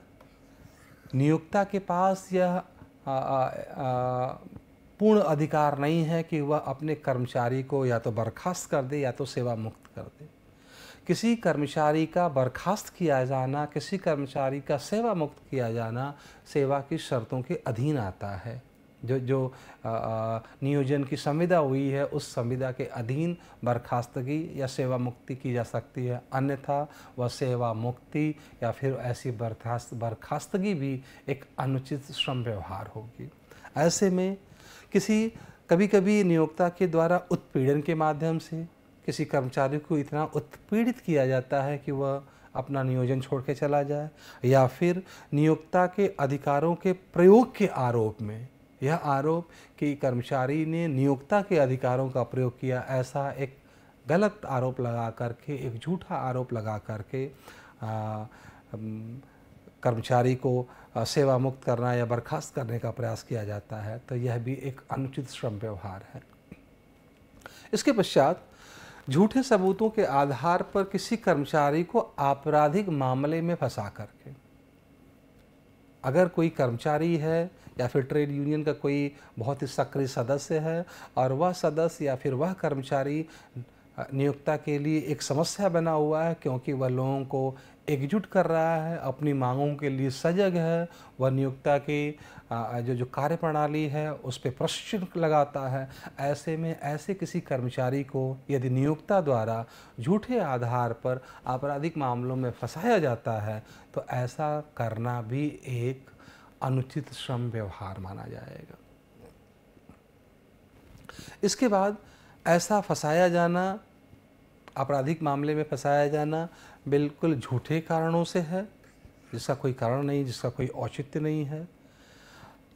नियोक्ता के पास यह पूर्ण अधिकार नहीं है कि वह अपने कर्मचारी को या तो बर्खास्त कर दे या तो सेवा मुक्त कर दे किसी कर्मचारी का बर्खास्त किया जाना किसी कर्मचारी का सेवा मुक्त किया जाना सेवा की शर्तों के अधीन आता है जो जो नियोजन की संविदा हुई है उस संविदा के अधीन बर्खास्तगी या सेवा मुक्ति की जा सकती है अन्यथा वह सेवा मुक्ति या फिर ऐसी बर्खास्त बर्खास्तगी भी एक अनुचित श्रम व्यवहार होगी ऐसे में किसी कभी कभी नियोक्ता के द्वारा उत्पीड़न के माध्यम से किसी कर्मचारी को इतना उत्पीड़ित किया जाता है कि वह अपना नियोजन छोड़ के चला जाए या फिर नियोक्ता के अधिकारों के प्रयोग के आरोप में यह आरोप कि कर्मचारी ने नियोक्ता के अधिकारों का प्रयोग किया ऐसा एक गलत आरोप लगा करके एक झूठा आरोप लगा करके कर्मचारी को सेवा मुक्त करना या बर्खास्त करने का प्रयास किया जाता है तो यह भी एक अनुचित श्रम व्यवहार है इसके पश्चात झूठे सबूतों के आधार पर किसी कर्मचारी को आपराधिक मामले में फंसा करके अगर कोई कर्मचारी है या फिर ट्रेड यूनियन का कोई बहुत ही सक्रिय सदस्य है और वह सदस्य या फिर वह कर्मचारी नियोक्ता के लिए एक समस्या बना हुआ है क्योंकि वह लोगों को एकजुट कर रहा है अपनी मांगों के लिए सजग है वह नियोक्ता की जो जो कार्य प्रणाली है उस पर प्रश्न लगाता है ऐसे में ऐसे किसी कर्मचारी को यदि नियोक्ता द्वारा झूठे आधार पर आपराधिक मामलों में फंसाया जाता है तो ऐसा करना भी एक अनुचित श्रम व्यवहार माना जाएगा इसके बाद ऐसा फंसाया जाना आपराधिक मामले में फंसाया जाना बिल्कुल झूठे कारणों से है जिसका कोई कारण नहीं जिसका कोई औचित्य नहीं है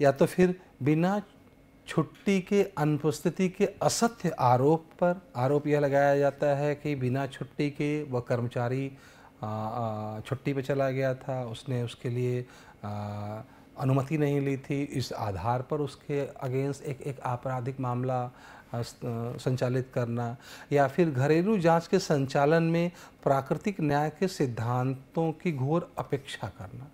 या तो फिर बिना छुट्टी के अनुपस्थिति के असत्य आरोप पर आरोप यह लगाया जाता है कि बिना छुट्टी के वह कर्मचारी छुट्टी पर चला गया था उसने उसके लिए अनुमति नहीं ली थी इस आधार पर उसके अगेंस्ट एक एक आपराधिक मामला संचालित करना या फिर घरेलू जांच के संचालन में प्राकृतिक न्याय के सिद्धांतों की घोर अपेक्षा करना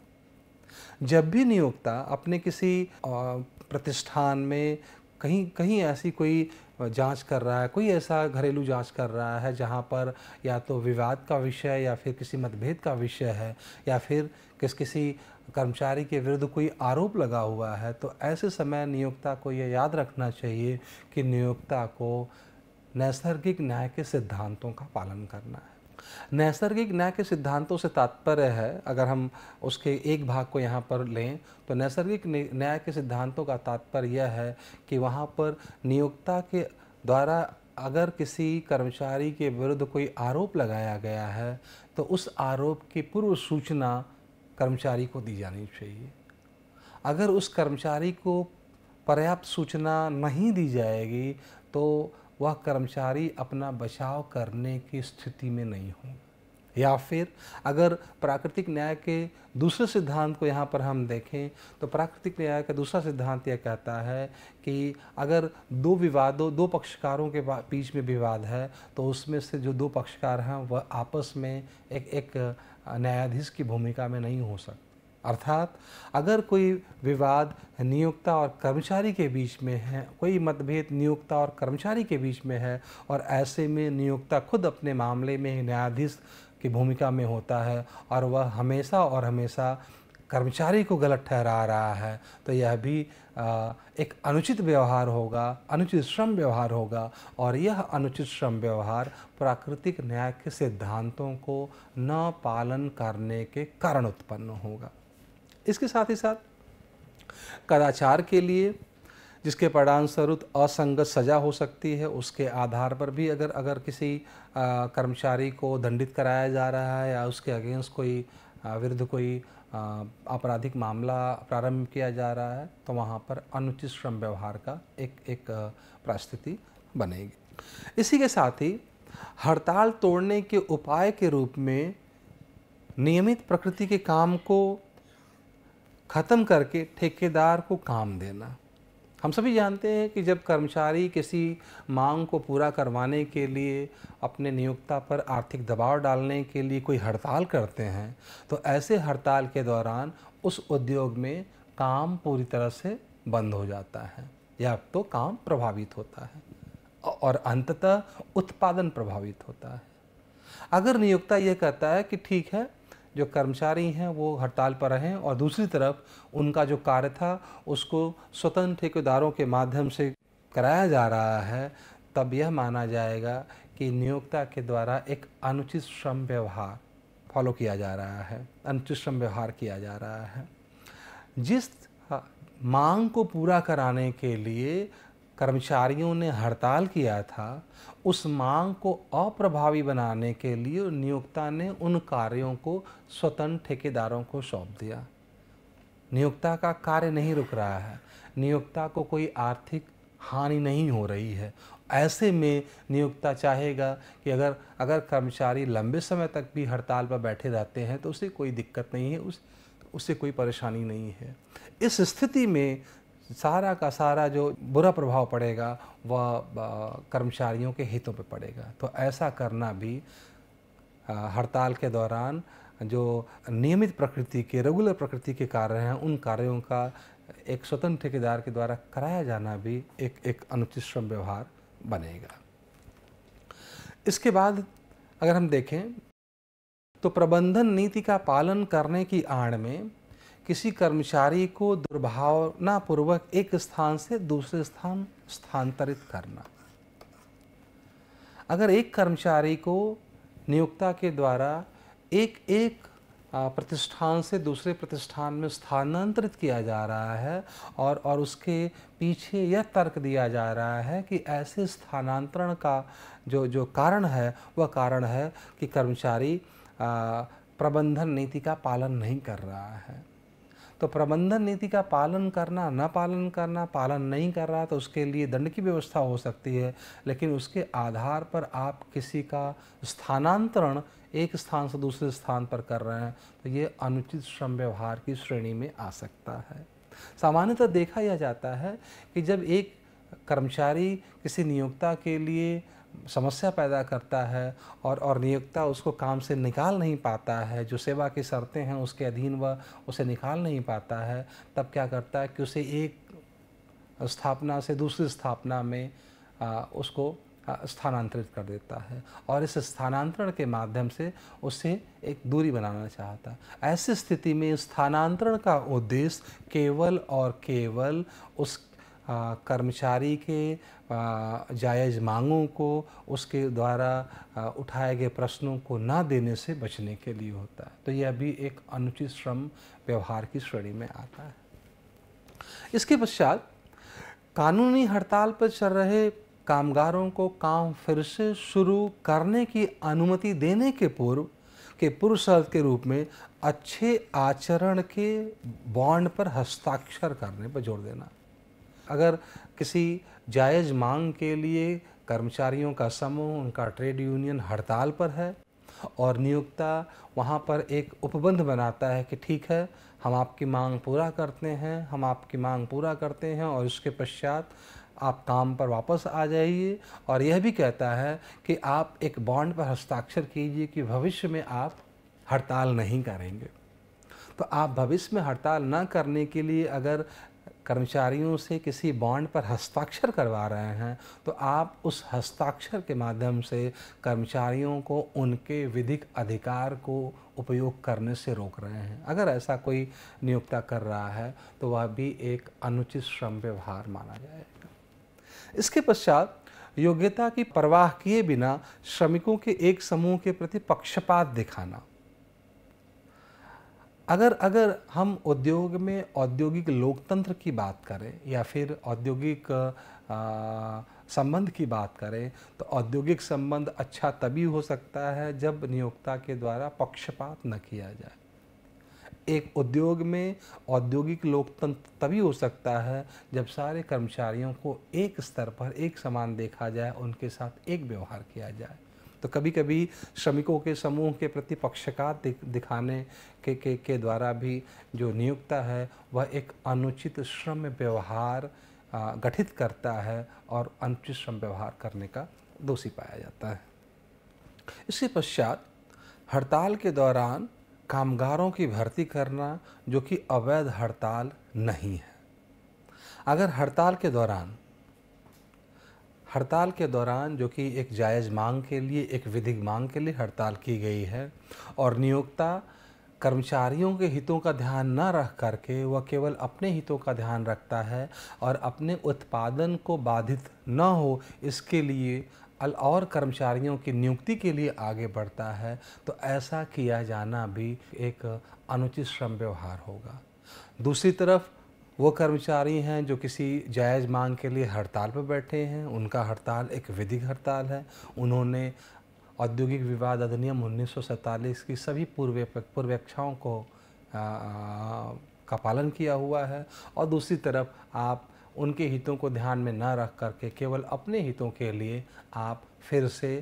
जब भी नियोक्ता अपने किसी प्रतिष्ठान में कहीं कहीं ऐसी कोई जांच कर रहा है कोई ऐसा घरेलू जांच कर रहा है जहां पर या तो विवाद का विषय या फिर किसी मतभेद का विषय है या फिर किस किसी कर्मचारी के विरुद्ध कोई आरोप लगा हुआ है तो ऐसे समय नियोक्ता को यह याद रखना चाहिए कि नियोक्ता को नैसर्गिक न्याय के सिद्धांतों का पालन करना है नैसर्गिक न्याय के सिद्धांतों से तात्पर्य है अगर हम उसके एक भाग को यहाँ पर लें तो नैसर्गिक न्याय के सिद्धांतों का तात्पर्य यह है कि वहाँ पर नियोक्ता के द्वारा अगर किसी कर्मचारी के विरुद्ध कोई आरोप लगाया गया है तो उस आरोप की पूर्व सूचना कर्मचारी को दी जानी चाहिए अगर उस कर्मचारी को पर्याप्त सूचना नहीं दी जाएगी तो वह कर्मचारी अपना बचाव करने की स्थिति में नहीं होगा या फिर अगर प्राकृतिक न्याय के दूसरे सिद्धांत को यहाँ पर हम देखें तो प्राकृतिक न्याय का दूसरा सिद्धांत यह कहता है कि अगर दो विवादों दो पक्षकारों के बीच में विवाद है तो उसमें से जो दो पक्षकार हैं वह आपस में एक एक न्यायाधीश की भूमिका में नहीं हो सकता अर्थात अगर कोई विवाद नियोक्ता और कर्मचारी के बीच में है कोई मतभेद नियोक्ता और कर्मचारी के बीच में है और ऐसे में नियोक्ता खुद अपने मामले में न्यायाधीश की भूमिका में होता है और वह हमेशा और हमेशा कर्मचारी को गलत ठहरा रहा है तो यह भी एक अनुचित व्यवहार होगा अनुचित श्रम व्यवहार होगा और यह अनुचित श्रम व्यवहार प्राकृतिक न्याय के सिद्धांतों को न पालन करने के कारण उत्पन्न होगा इसके साथ ही साथ कदाचार के लिए जिसके परिणामस्वरूप असंगत सजा हो सकती है उसके आधार पर भी अगर अगर किसी कर्मचारी को दंडित कराया जा रहा है या उसके अगेंस्ट कोई विरुद्ध कोई आपराधिक मामला प्रारंभ किया जा रहा है तो वहाँ पर अनुचित श्रम व्यवहार का एक एक परिस्थिति बनेगी इसी के साथ ही हड़ताल तोड़ने के उपाय के रूप में नियमित प्रकृति के काम को ख़त्म करके ठेकेदार को काम देना हम सभी जानते हैं कि जब कर्मचारी किसी मांग को पूरा करवाने के लिए अपने नियोक्ता पर आर्थिक दबाव डालने के लिए कोई हड़ताल करते हैं तो ऐसे हड़ताल के दौरान उस उद्योग में काम पूरी तरह से बंद हो जाता है या तो काम प्रभावित होता है और अंततः उत्पादन प्रभावित होता है अगर नियोक्ता यह कहता है कि ठीक है जो कर्मचारी हैं वो हड़ताल पर रहें और दूसरी तरफ उनका जो कार्य था उसको स्वतंत्र ठेकेदारों के माध्यम से कराया जा रहा है तब यह माना जाएगा कि नियोक्ता के द्वारा एक अनुचित श्रम व्यवहार फॉलो किया जा रहा है अनुचित श्रम व्यवहार किया जा रहा है जिस मांग को पूरा कराने के लिए कर्मचारियों ने हड़ताल किया था उस मांग को अप्रभावी बनाने के लिए नियोक्ता ने उन कार्यों को स्वतंत्र ठेकेदारों को सौंप दिया नियोक्ता का कार्य नहीं रुक रहा है नियोक्ता को कोई आर्थिक हानि नहीं हो रही है ऐसे में नियोक्ता चाहेगा कि अगर अगर कर्मचारी लंबे समय तक भी हड़ताल पर बैठे रहते हैं तो उसे कोई दिक्कत नहीं है उस उससे कोई परेशानी नहीं है इस स्थिति में सारा का सारा जो बुरा प्रभाव पड़ेगा वह कर्मचारियों के हितों पर पड़ेगा तो ऐसा करना भी हड़ताल के दौरान जो नियमित प्रकृति के रेगुलर प्रकृति के कार्य हैं उन कार्यों का एक स्वतंत्र ठेकेदार के द्वारा कराया जाना भी एक एक अनुचित श्रम व्यवहार बनेगा इसके बाद अगर हम देखें तो प्रबंधन नीति का पालन करने की आड़ में किसी कर्मचारी को दुर्भावनापूर्वक एक स्थान से दूसरे स्थान स्थानांतरित करना अगर एक कर्मचारी को नियोक्ता के द्वारा एक एक प्रतिष्ठान से दूसरे प्रतिष्ठान में स्थानांतरित किया जा रहा है और और उसके पीछे यह तर्क दिया जा रहा है कि ऐसे स्थानांतरण का जो जो कारण है वह कारण है कि कर्मचारी प्रबंधन नीति का पालन नहीं कर रहा है तो प्रबंधन नीति का पालन करना न पालन करना पालन नहीं कर रहा तो उसके लिए दंड की व्यवस्था हो सकती है लेकिन उसके आधार पर आप किसी का स्थानांतरण एक स्थान से दूसरे स्थान पर कर रहे हैं तो ये अनुचित श्रम व्यवहार की श्रेणी में आ सकता है सामान्यतः देखा यह जाता है कि जब एक कर्मचारी किसी नियोक्ता के लिए समस्या पैदा करता है और और नियोक्ता उसको काम से निकाल नहीं पाता है जो सेवा की शर्तें हैं उसके अधीन वह उसे निकाल नहीं पाता है तब क्या करता है कि उसे एक स्थापना से दूसरी स्थापना में आ, उसको स्थानांतरित कर देता है और इस स्थानांतरण के माध्यम से उसे एक दूरी बनाना चाहता है ऐसी स्थिति में स्थानांतरण का उद्देश्य केवल और केवल उस कर्मचारी के जायज़ मांगों को उसके द्वारा उठाए गए प्रश्नों को ना देने से बचने के लिए होता है तो यह भी एक अनुचित श्रम व्यवहार की श्रेणी में आता है इसके पश्चात कानूनी हड़ताल पर चल रहे कामगारों को काम फिर से शुरू करने की अनुमति देने के पूर्व के पूर्व शर्त के रूप में अच्छे आचरण के बॉन्ड पर हस्ताक्षर करने पर जोर देना अगर किसी जायज़ मांग के लिए कर्मचारियों का समूह उनका ट्रेड यूनियन हड़ताल पर है और नियोक्ता वहाँ पर एक उपबंध बनाता है कि ठीक है हम आपकी मांग पूरा करते हैं हम आपकी मांग पूरा करते हैं और उसके पश्चात आप काम पर वापस आ जाइए और यह भी कहता है कि आप एक बॉन्ड पर हस्ताक्षर कीजिए कि भविष्य में आप हड़ताल नहीं करेंगे तो आप भविष्य में हड़ताल ना करने के लिए अगर कर्मचारियों से किसी बॉन्ड पर हस्ताक्षर करवा रहे हैं तो आप उस हस्ताक्षर के माध्यम से कर्मचारियों को उनके विधिक अधिकार को उपयोग करने से रोक रहे हैं अगर ऐसा कोई नियोक्ता कर रहा है तो वह भी एक अनुचित श्रम व्यवहार माना जाएगा इसके पश्चात योग्यता की परवाह किए बिना श्रमिकों के एक समूह के प्रति पक्षपात दिखाना अगर अगर हम उद्योग में औद्योगिक लोकतंत्र की बात करें या फिर औद्योगिक संबंध की बात करें तो औद्योगिक संबंध अच्छा तभी हो सकता है जब नियोक्ता के द्वारा पक्षपात न किया जाए एक उद्योग में औद्योगिक लोकतंत्र तभी हो सकता है जब सारे कर्मचारियों को एक स्तर पर एक समान देखा जाए उनके साथ एक व्यवहार किया जाए तो कभी कभी श्रमिकों के समूह के प्रति पक्षकार दिखाने के के के द्वारा भी जो नियुक्ता है वह एक अनुचित श्रम व्यवहार गठित करता है और अनुचित श्रम व्यवहार करने का दोषी पाया जाता है इसके पश्चात हड़ताल के दौरान कामगारों की भर्ती करना जो कि अवैध हड़ताल नहीं है अगर हड़ताल के दौरान हड़ताल के दौरान जो कि एक जायज़ मांग के लिए एक विधिक मांग के लिए हड़ताल की गई है और नियोक्ता कर्मचारियों के हितों का ध्यान न रख करके वह केवल अपने हितों का ध्यान रखता है और अपने उत्पादन को बाधित न हो इसके लिए अल और कर्मचारियों की नियुक्ति के लिए आगे बढ़ता है तो ऐसा किया जाना भी एक अनुचित श्रम व्यवहार होगा दूसरी तरफ वो कर्मचारी हैं जो किसी जायज़ मांग के लिए हड़ताल पर बैठे हैं उनका हड़ताल एक विधिक हड़ताल है उन्होंने औद्योगिक विवाद अधिनियम उन्नीस की सभी पूर्व पूर्वेक्षाओं को का पालन किया हुआ है और दूसरी तरफ आप उनके हितों को ध्यान में न रख करके केवल अपने हितों के लिए आप फिर से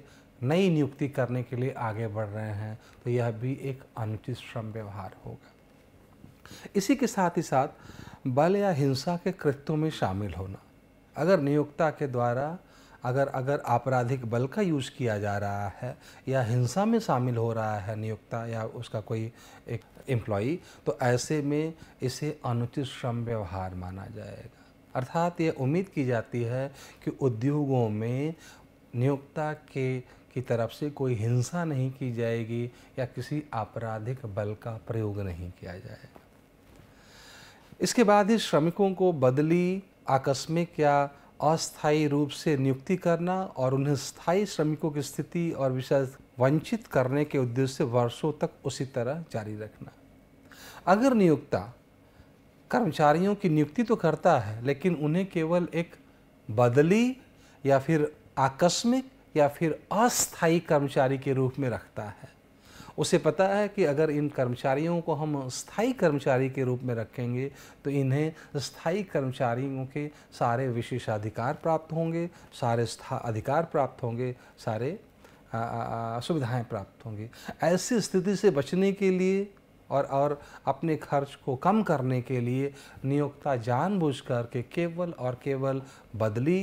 नई नियुक्ति करने के लिए आगे बढ़ रहे हैं तो यह भी एक अनुचित श्रम व्यवहार होगा इसी के साथ ही साथ बल या हिंसा के कृत्यों में शामिल होना अगर नियोक्ता के द्वारा अगर अगर आपराधिक बल का यूज़ किया जा रहा है या हिंसा में शामिल हो रहा है नियोक्ता या उसका कोई एक एम्प्लॉई तो ऐसे में इसे अनुचित श्रम व्यवहार माना जाएगा अर्थात ये उम्मीद की जाती है कि उद्योगों में नियोक्ता के की तरफ से कोई हिंसा नहीं की जाएगी या किसी आपराधिक बल का प्रयोग नहीं किया जाएगा इसके बाद ही श्रमिकों को बदली आकस्मिक या अस्थायी रूप से नियुक्ति करना और उन्हें स्थायी श्रमिकों की स्थिति और विशेष वंचित करने के उद्देश्य से वर्षों तक उसी तरह जारी रखना अगर नियुक्ता कर्मचारियों की नियुक्ति तो करता है लेकिन उन्हें केवल एक बदली या फिर आकस्मिक या फिर अस्थायी कर्मचारी के रूप में रखता है उसे पता है कि अगर इन कर्मचारियों को हम स्थायी कर्मचारी के रूप में रखेंगे तो इन्हें स्थायी कर्मचारियों के सारे विशेषाधिकार प्राप्त होंगे सारे अधिकार प्राप्त होंगे सारे सुविधाएं प्राप्त होंगी ऐसी स्थिति से बचने के लिए और और अपने खर्च को कम करने के लिए नियोक्ता जानबूझ कर के केवल और केवल बदली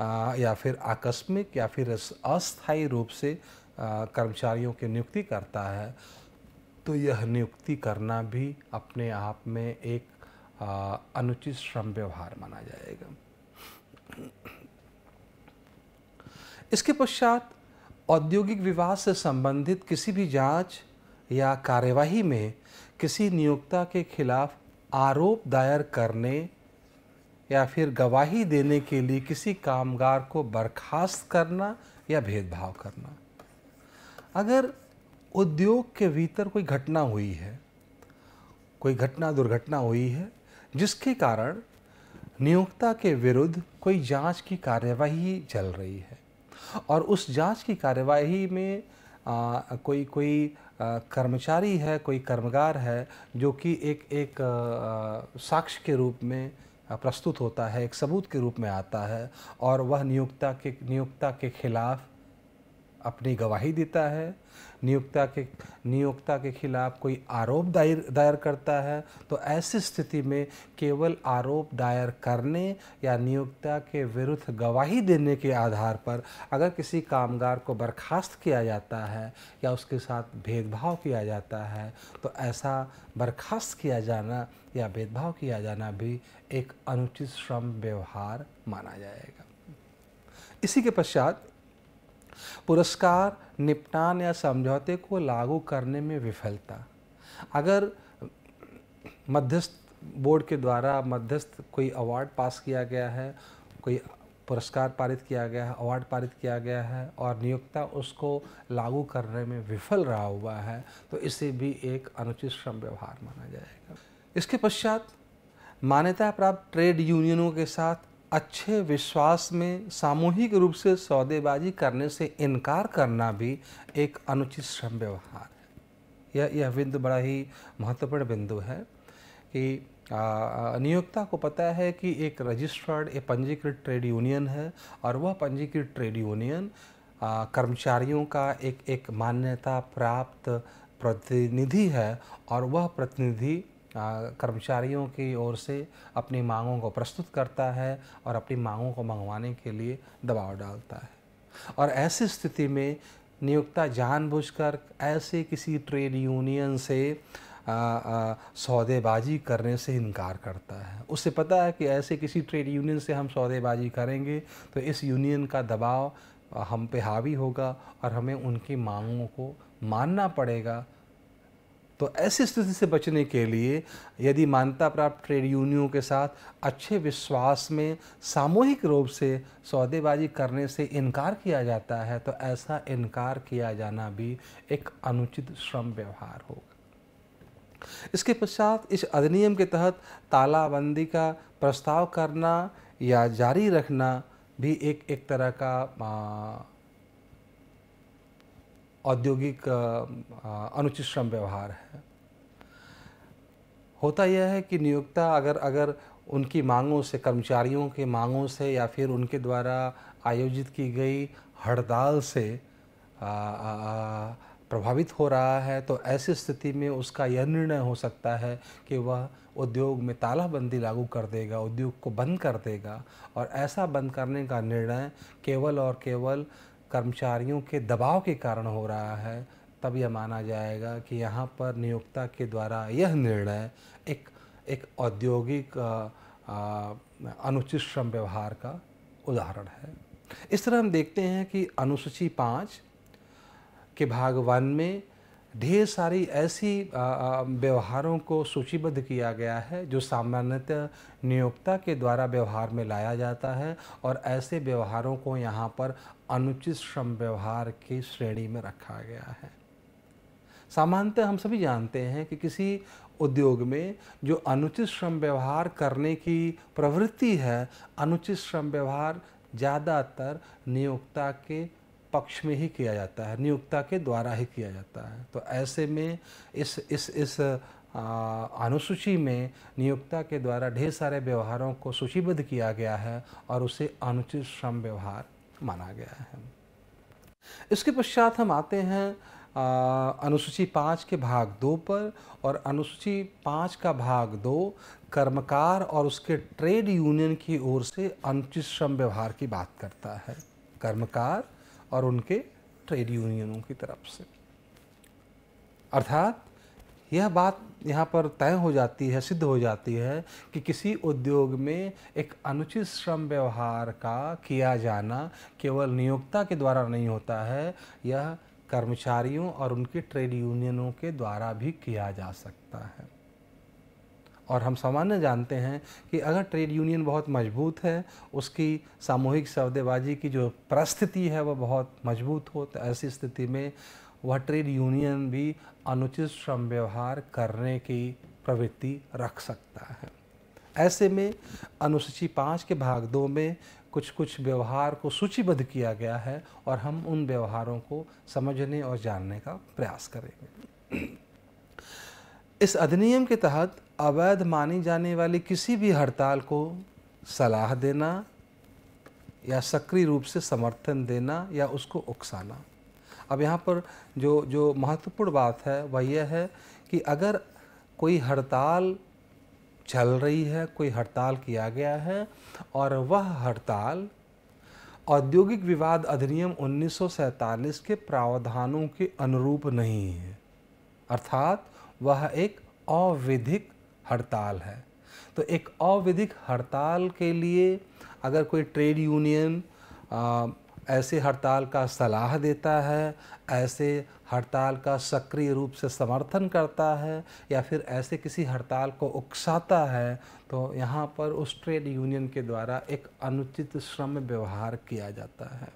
आ, या फिर आकस्मिक या फिर अस्थायी रूप से कर्मचारियों की नियुक्ति करता है तो यह नियुक्ति करना भी अपने आप में एक अनुचित श्रम व्यवहार माना जाएगा इसके पश्चात औद्योगिक विवाद से संबंधित किसी भी जांच या कार्यवाही में किसी नियोक्ता के खिलाफ आरोप दायर करने या फिर गवाही देने के लिए किसी कामगार को बर्खास्त करना या भेदभाव करना अगर उद्योग के भीतर कोई घटना हुई है कोई घटना दुर्घटना हुई है जिसके कारण नियोक्ता के विरुद्ध कोई जांच की कार्यवाही चल रही है और उस जांच की कार्यवाही में आ, कोई कोई आ, कर्मचारी है कोई कर्मगार है जो कि एक एक साक्ष्य के रूप में प्रस्तुत होता है एक सबूत के रूप में आता है और वह नियोक्ता के नियोक्ता के खिलाफ अपनी गवाही देता है नियोक्ता के नियोक्ता के खिलाफ कोई आरोप दायर दायर करता है तो ऐसी स्थिति में केवल आरोप दायर करने या नियोक्ता के विरुद्ध गवाही देने के आधार पर अगर किसी कामगार को बर्खास्त किया जाता है या उसके साथ भेदभाव किया जाता है तो ऐसा बर्खास्त किया जाना या भेदभाव किया जाना भी एक अनुचित श्रम व्यवहार माना जाएगा इसी के पश्चात पुरस्कार निपटान या समझौते को लागू करने में विफलता अगर मध्यस्थ बोर्ड के द्वारा मध्यस्थ कोई अवार्ड पास किया गया है कोई पुरस्कार पारित किया गया है अवार्ड पारित किया गया है और नियोक्ता उसको लागू करने में विफल रहा हुआ है तो इसे भी एक अनुचित श्रम व्यवहार माना जाएगा इसके पश्चात मान्यता प्राप्त ट्रेड यूनियनों के साथ अच्छे विश्वास में सामूहिक रूप से सौदेबाजी करने से इनकार करना भी एक अनुचित श्रम व्यवहार है यह यह बिंदु बड़ा ही महत्वपूर्ण बिंदु है कि नियोक्ता को पता है कि एक रजिस्टर्ड एक पंजीकृत ट्रेड यूनियन है और वह पंजीकृत ट्रेड यूनियन कर्मचारियों का एक एक मान्यता प्राप्त प्रतिनिधि है और वह प्रतिनिधि कर्मचारियों की ओर से अपनी मांगों को प्रस्तुत करता है और अपनी मांगों को मंगवाने के लिए दबाव डालता है और ऐसी स्थिति में नियोक्ता जानबूझकर ऐसे किसी ट्रेड यूनियन से सौदेबाजी करने से इनकार करता है उसे पता है कि ऐसे किसी ट्रेड यूनियन से हम सौदेबाजी करेंगे तो इस यूनियन का दबाव हम पे हावी होगा और हमें उनकी मांगों को मानना पड़ेगा तो ऐसी स्थिति से बचने के लिए यदि मान्यता प्राप्त ट्रेड यूनियनों के साथ अच्छे विश्वास में सामूहिक रूप से सौदेबाजी करने से इनकार किया जाता है तो ऐसा इनकार किया जाना भी एक अनुचित श्रम व्यवहार होगा इसके पश्चात इस अधिनियम के तहत तालाबंदी का प्रस्ताव करना या जारी रखना भी एक एक तरह का आ, औद्योगिक अनुचित श्रम व्यवहार है होता यह है कि नियोक्ता अगर अगर उनकी मांगों से कर्मचारियों के मांगों से या फिर उनके द्वारा आयोजित की गई हड़ताल से आ, आ, प्रभावित हो रहा है तो ऐसी स्थिति में उसका यह निर्णय हो सकता है कि वह उद्योग में तालाबंदी लागू कर देगा उद्योग को बंद कर देगा और ऐसा बंद करने का निर्णय केवल और केवल कर्मचारियों के दबाव के कारण हो रहा है तब यह माना जाएगा कि यहाँ पर नियोक्ता के द्वारा यह निर्णय एक एक औद्योगिक अनुचित श्रम व्यवहार का उदाहरण है इस तरह हम देखते हैं कि अनुसूची पाँच के भाग वन में ढेर सारी ऐसी व्यवहारों को सूचीबद्ध किया गया है जो सामान्यतः नियोक्ता के द्वारा व्यवहार में लाया जाता है और ऐसे व्यवहारों को यहाँ पर अनुचित श्रम व्यवहार की श्रेणी में रखा गया है सामान्यतः हम सभी जानते हैं कि किसी उद्योग में जो अनुचित श्रम व्यवहार करने की प्रवृत्ति है अनुचित श्रम व्यवहार ज़्यादातर नियोक्ता के पक्ष में ही किया जाता है नियोक्ता के द्वारा ही किया जाता है तो ऐसे में इस इस इस अनुसूची में नियोक्ता के द्वारा ढेर सारे व्यवहारों को सूचीबद्ध किया गया है और उसे अनुचित श्रम व्यवहार माना गया है इसके पश्चात हम आते हैं अनुसूची पाँच के भाग दो पर और अनुसूची पाँच का भाग दो कर्मकार और उसके ट्रेड यूनियन की ओर से अनुचित श्रम व्यवहार की बात करता है कर्मकार और उनके ट्रेड यूनियनों की तरफ से अर्थात यह बात यहाँ पर तय हो जाती है सिद्ध हो जाती है कि किसी उद्योग में एक अनुचित श्रम व्यवहार का किया जाना केवल नियोक्ता के द्वारा नहीं होता है यह कर्मचारियों और उनके ट्रेड यूनियनों के द्वारा भी किया जा सकता है और हम सामान्य जानते हैं कि अगर ट्रेड यूनियन बहुत मजबूत है उसकी सामूहिक सौदेबाजी की जो परिस्थिति है वह बहुत मजबूत हो तो ऐसी स्थिति में वह ट्रेड यूनियन भी अनुचित श्रम व्यवहार करने की प्रवृत्ति रख सकता है ऐसे में अनुसूची पाँच के भाग दो में कुछ कुछ व्यवहार को सूचीबद्ध किया गया है और हम उन व्यवहारों को समझने और जानने का प्रयास करेंगे इस अधिनियम के तहत अवैध मानी जाने वाली किसी भी हड़ताल को सलाह देना या सक्रिय रूप से समर्थन देना या उसको उकसाना अब यहाँ पर जो जो महत्वपूर्ण बात है वह यह है कि अगर कोई हड़ताल चल रही है कोई हड़ताल किया गया है और वह हड़ताल औद्योगिक विवाद अधिनियम उन्नीस के प्रावधानों के अनुरूप नहीं है अर्थात वह एक अविधिक हड़ताल है तो एक अविधिक हड़ताल के लिए अगर कोई ट्रेड यूनियन ऐसे हड़ताल का सलाह देता है ऐसे हड़ताल का सक्रिय रूप से समर्थन करता है या फिर ऐसे किसी हड़ताल को उकसाता है तो यहाँ पर उस ट्रेड यूनियन के द्वारा एक अनुचित श्रम व्यवहार किया जाता है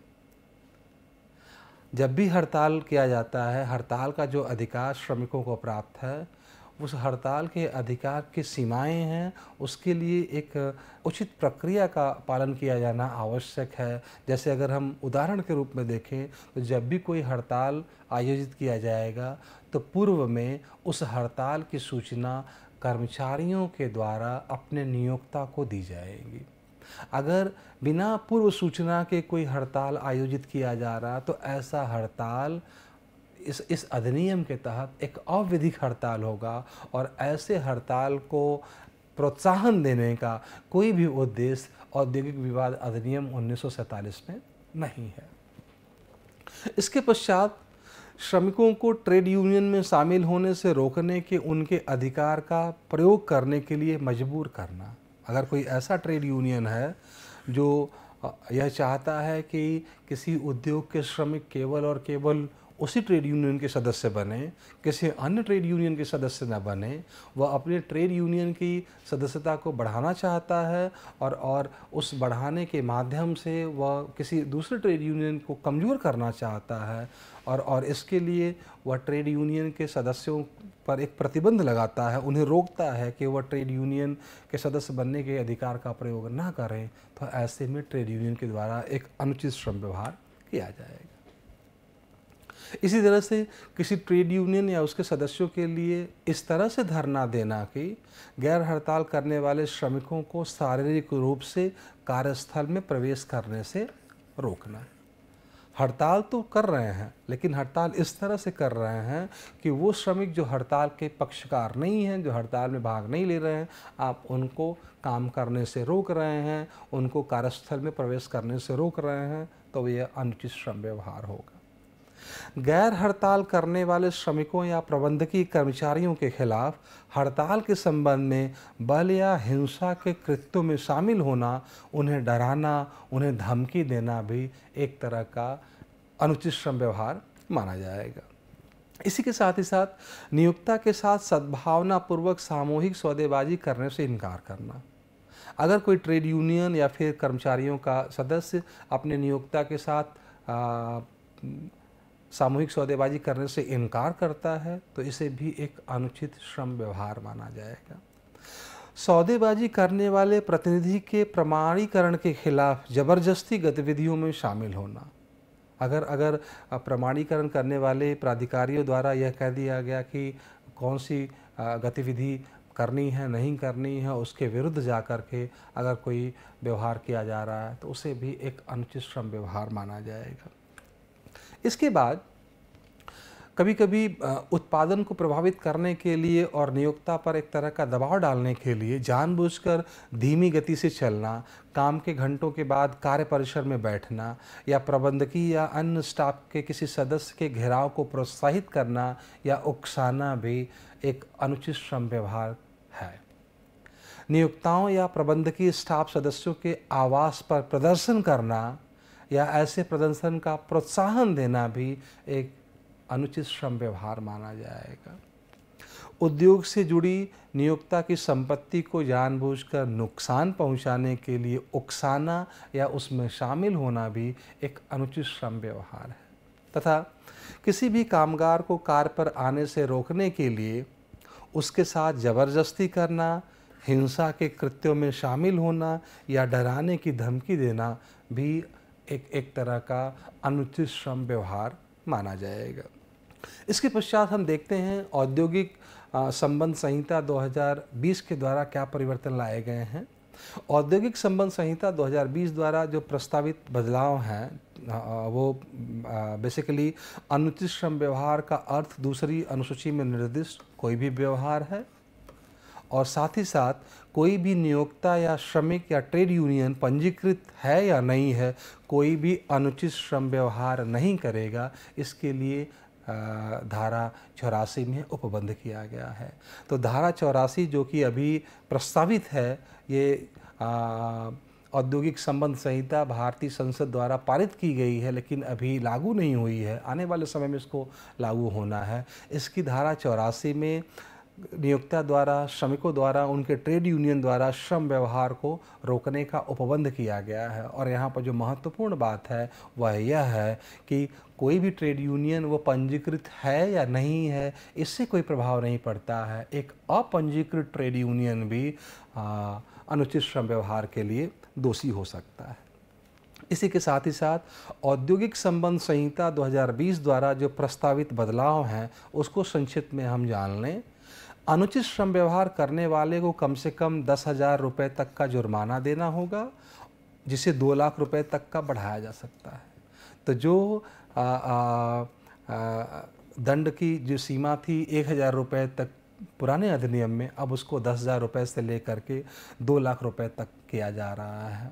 जब भी हड़ताल किया जाता है हड़ताल का जो अधिकार श्रमिकों को प्राप्त है उस हड़ताल के अधिकार की सीमाएं हैं उसके लिए एक उचित प्रक्रिया का पालन किया जाना आवश्यक है जैसे अगर हम उदाहरण के रूप में देखें तो जब भी कोई हड़ताल आयोजित किया जाएगा तो पूर्व में उस हड़ताल की सूचना कर्मचारियों के द्वारा अपने नियोक्ता को दी जाएगी अगर बिना पूर्व सूचना के कोई हड़ताल आयोजित किया जा रहा तो ऐसा हड़ताल इस इस अधिनियम के तहत एक अविधिक हड़ताल होगा और ऐसे हड़ताल को प्रोत्साहन देने का कोई भी उद्देश्य औद्योगिक विवाद अधिनियम उन्नीस में नहीं है इसके पश्चात श्रमिकों को ट्रेड यूनियन में शामिल होने से रोकने के उनके अधिकार का प्रयोग करने के लिए मजबूर करना अगर कोई ऐसा ट्रेड यूनियन है जो यह चाहता है कि किसी उद्योग के श्रमिक केवल और केवल उसी ट्रेड यूनियन के सदस्य बने किसी अन्य ट्रेड यूनियन के सदस्य न बने वह अपने ट्रेड यूनियन की सदस्यता को बढ़ाना चाहता है और और उस बढ़ाने के माध्यम से वह किसी दूसरे ट्रेड यूनियन को कमज़ोर करना चाहता है और और इसके लिए वह ट्रेड यूनियन के सदस्यों पर एक प्रतिबंध लगाता है उन्हें रोकता है कि वह ट्रेड यूनियन के सदस्य बनने के अधिकार का प्रयोग ना करें तो ऐसे में ट्रेड यूनियन के द्वारा एक अनुचित श्रम व्यवहार किया जाएगा इसी तरह से किसी ट्रेड यूनियन या उसके सदस्यों के लिए इस तरह से धरना देना कि गैर हड़ताल करने वाले श्रमिकों को शारीरिक रूप से कार्यस्थल में प्रवेश करने से रोकना हड़ताल तो कर रहे हैं लेकिन हड़ताल इस तरह से कर रहे हैं कि वो श्रमिक जो हड़ताल के पक्षकार नहीं हैं जो हड़ताल में भाग नहीं ले रहे हैं आप उनको काम करने से रोक रहे हैं उनको कार्यस्थल में प्रवेश करने से रोक रहे हैं तो यह अनुचित श्रम व्यवहार होगा गैर हड़ताल करने वाले श्रमिकों या प्रबंधकीय कर्मचारियों के खिलाफ हड़ताल के संबंध में बल या हिंसा के कृत्यों में शामिल होना उन्हें डराना उन्हें धमकी देना भी एक तरह का अनुचित श्रम व्यवहार माना जाएगा इसी के साथ ही साथ नियोक्ता के साथ सद्भावनापूर्वक सामूहिक सौदेबाजी करने से इनकार करना अगर कोई ट्रेड यूनियन या फिर कर्मचारियों का सदस्य अपने नियोक्ता के साथ आ, सामूहिक सौदेबाजी करने से इनकार करता है तो इसे भी एक अनुचित श्रम व्यवहार माना जाएगा सौदेबाजी करने वाले प्रतिनिधि के प्रमाणीकरण के खिलाफ जबरदस्ती गतिविधियों में शामिल होना अगर अगर प्रमाणीकरण करने वाले प्राधिकारियों द्वारा यह कह दिया गया कि कौन सी गतिविधि करनी है नहीं करनी है उसके विरुद्ध जा कर के अगर कोई व्यवहार किया जा रहा है तो उसे भी एक अनुचित श्रम व्यवहार माना जाएगा इसके बाद कभी कभी उत्पादन को प्रभावित करने के लिए और नियोक्ता पर एक तरह का दबाव डालने के लिए जानबूझकर धीमी गति से चलना काम के घंटों के बाद कार्य परिसर में बैठना या प्रबंधकीय या अन्य स्टाफ के किसी सदस्य के घेराव को प्रोत्साहित करना या उकसाना भी एक अनुचित श्रम व्यवहार है नियोक्ताओं या प्रबंधकीय स्टाफ सदस्यों के आवास पर प्रदर्शन करना या ऐसे प्रदर्शन का प्रोत्साहन देना भी एक अनुचित श्रम व्यवहार माना जाएगा उद्योग से जुड़ी नियोक्ता की संपत्ति को जानबूझकर नुकसान पहुंचाने के लिए उकसाना या उसमें शामिल होना भी एक अनुचित श्रम व्यवहार है तथा किसी भी कामगार को कार पर आने से रोकने के लिए उसके साथ जबरदस्ती करना हिंसा के कृत्यों में शामिल होना या डराने की धमकी देना भी एक एक तरह का अनुचित श्रम व्यवहार माना जाएगा इसके पश्चात हम देखते हैं औद्योगिक संबंध संहिता 2020 के द्वारा क्या परिवर्तन लाए गए हैं औद्योगिक संबंध संहिता 2020 द्वारा जो प्रस्तावित बदलाव हैं वो बेसिकली अनुचित श्रम व्यवहार का अर्थ दूसरी अनुसूची में निर्दिष्ट कोई भी व्यवहार है और साथ ही साथ कोई भी नियोक्ता या श्रमिक या ट्रेड यूनियन पंजीकृत है या नहीं है कोई भी अनुचित श्रम व्यवहार नहीं करेगा इसके लिए धारा चौरासी में उपबंध किया गया है तो धारा चौरासी जो कि अभी प्रस्तावित है ये औद्योगिक संबंध संहिता भारतीय संसद द्वारा पारित की गई है लेकिन अभी लागू नहीं हुई है आने वाले समय में इसको लागू होना है इसकी धारा चौरासी में नियोक्ता द्वारा श्रमिकों द्वारा उनके ट्रेड यूनियन द्वारा श्रम व्यवहार को रोकने का उपबंध किया गया है और यहाँ पर जो महत्वपूर्ण बात है वह यह है कि कोई भी ट्रेड यूनियन वो पंजीकृत है या नहीं है इससे कोई प्रभाव नहीं पड़ता है एक अपंजीकृत ट्रेड यूनियन भी आ, अनुचित श्रम व्यवहार के लिए दोषी हो सकता है इसी के साथ ही साथ औद्योगिक संबंध संहिता 2020 द्वारा जो प्रस्तावित बदलाव हैं उसको संक्षिप्त में हम जान लें अनुचित श्रम व्यवहार करने वाले को कम से कम दस हज़ार रुपये तक का जुर्माना देना होगा जिसे दो लाख रुपए तक का बढ़ाया जा सकता है तो जो आ, आ, आ, दंड की जो सीमा थी एक हज़ार रुपये तक पुराने अधिनियम में अब उसको दस हज़ार रुपये से लेकर के दो लाख रुपए तक किया जा रहा है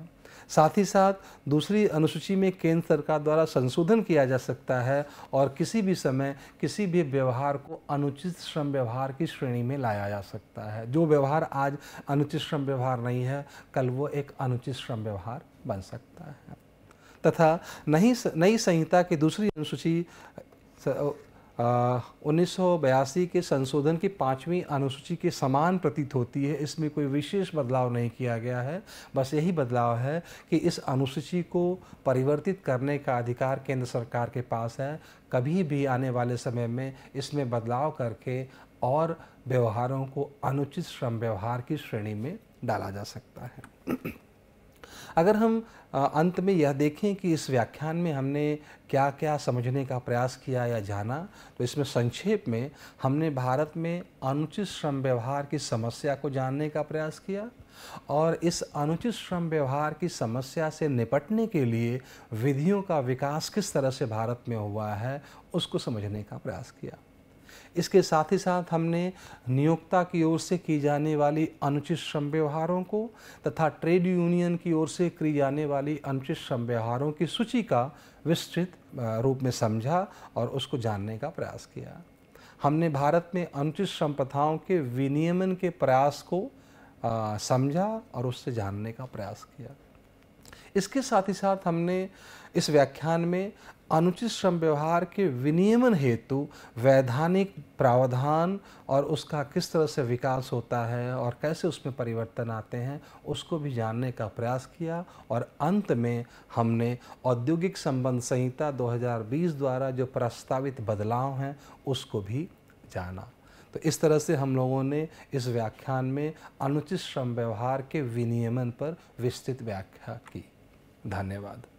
साथ ही साथ दूसरी अनुसूची में केंद्र सरकार द्वारा संशोधन किया जा सकता है और किसी भी समय किसी भी व्यवहार को अनुचित श्रम व्यवहार की श्रेणी में लाया जा सकता है जो व्यवहार आज अनुचित श्रम व्यवहार नहीं है कल वो एक अनुचित श्रम व्यवहार बन सकता है तथा नई नई संहिता की दूसरी अनुसूची उन्नीस के संशोधन की पाँचवीं अनुसूची के समान प्रतीत होती है इसमें कोई विशेष बदलाव नहीं किया गया है बस यही बदलाव है कि इस अनुसूची को परिवर्तित करने का अधिकार केंद्र सरकार के पास है कभी भी आने वाले समय में इसमें बदलाव करके और व्यवहारों को अनुचित श्रम व्यवहार की श्रेणी में डाला जा सकता है अगर हम अंत में यह देखें कि इस व्याख्यान में हमने क्या क्या समझने का प्रयास किया या जाना तो इसमें संक्षेप में हमने भारत में अनुचित श्रम व्यवहार की समस्या को जानने का प्रयास किया और इस अनुचित श्रम व्यवहार की समस्या से निपटने के लिए विधियों का विकास किस तरह से भारत में हुआ है उसको समझने का प्रयास किया इसके साथ ही साथ हमने नियोक्ता की ओर से की जाने वाली अनुचित श्रम व्यवहारों को तथा ट्रेड यूनियन की ओर से की जाने वाली अनुचित श्रम व्यवहारों की सूची का विस्तृत रूप में समझा और उसको जानने का प्रयास किया हमने भारत में अनुचित श्रम प्रथाओं के विनियमन के प्रयास को समझा और उससे जानने का प्रयास किया इसके साथ ही साथ हमने इस व्याख्यान में अनुचित श्रम व्यवहार के विनियमन हेतु वैधानिक प्रावधान और उसका किस तरह से विकास होता है और कैसे उसमें परिवर्तन आते हैं उसको भी जानने का प्रयास किया और अंत में हमने औद्योगिक संबंध संहिता 2020 द्वारा जो प्रस्तावित बदलाव हैं उसको भी जाना तो इस तरह से हम लोगों ने इस व्याख्यान में अनुचित श्रम व्यवहार के विनियमन पर विस्तृत व्याख्या की धन्यवाद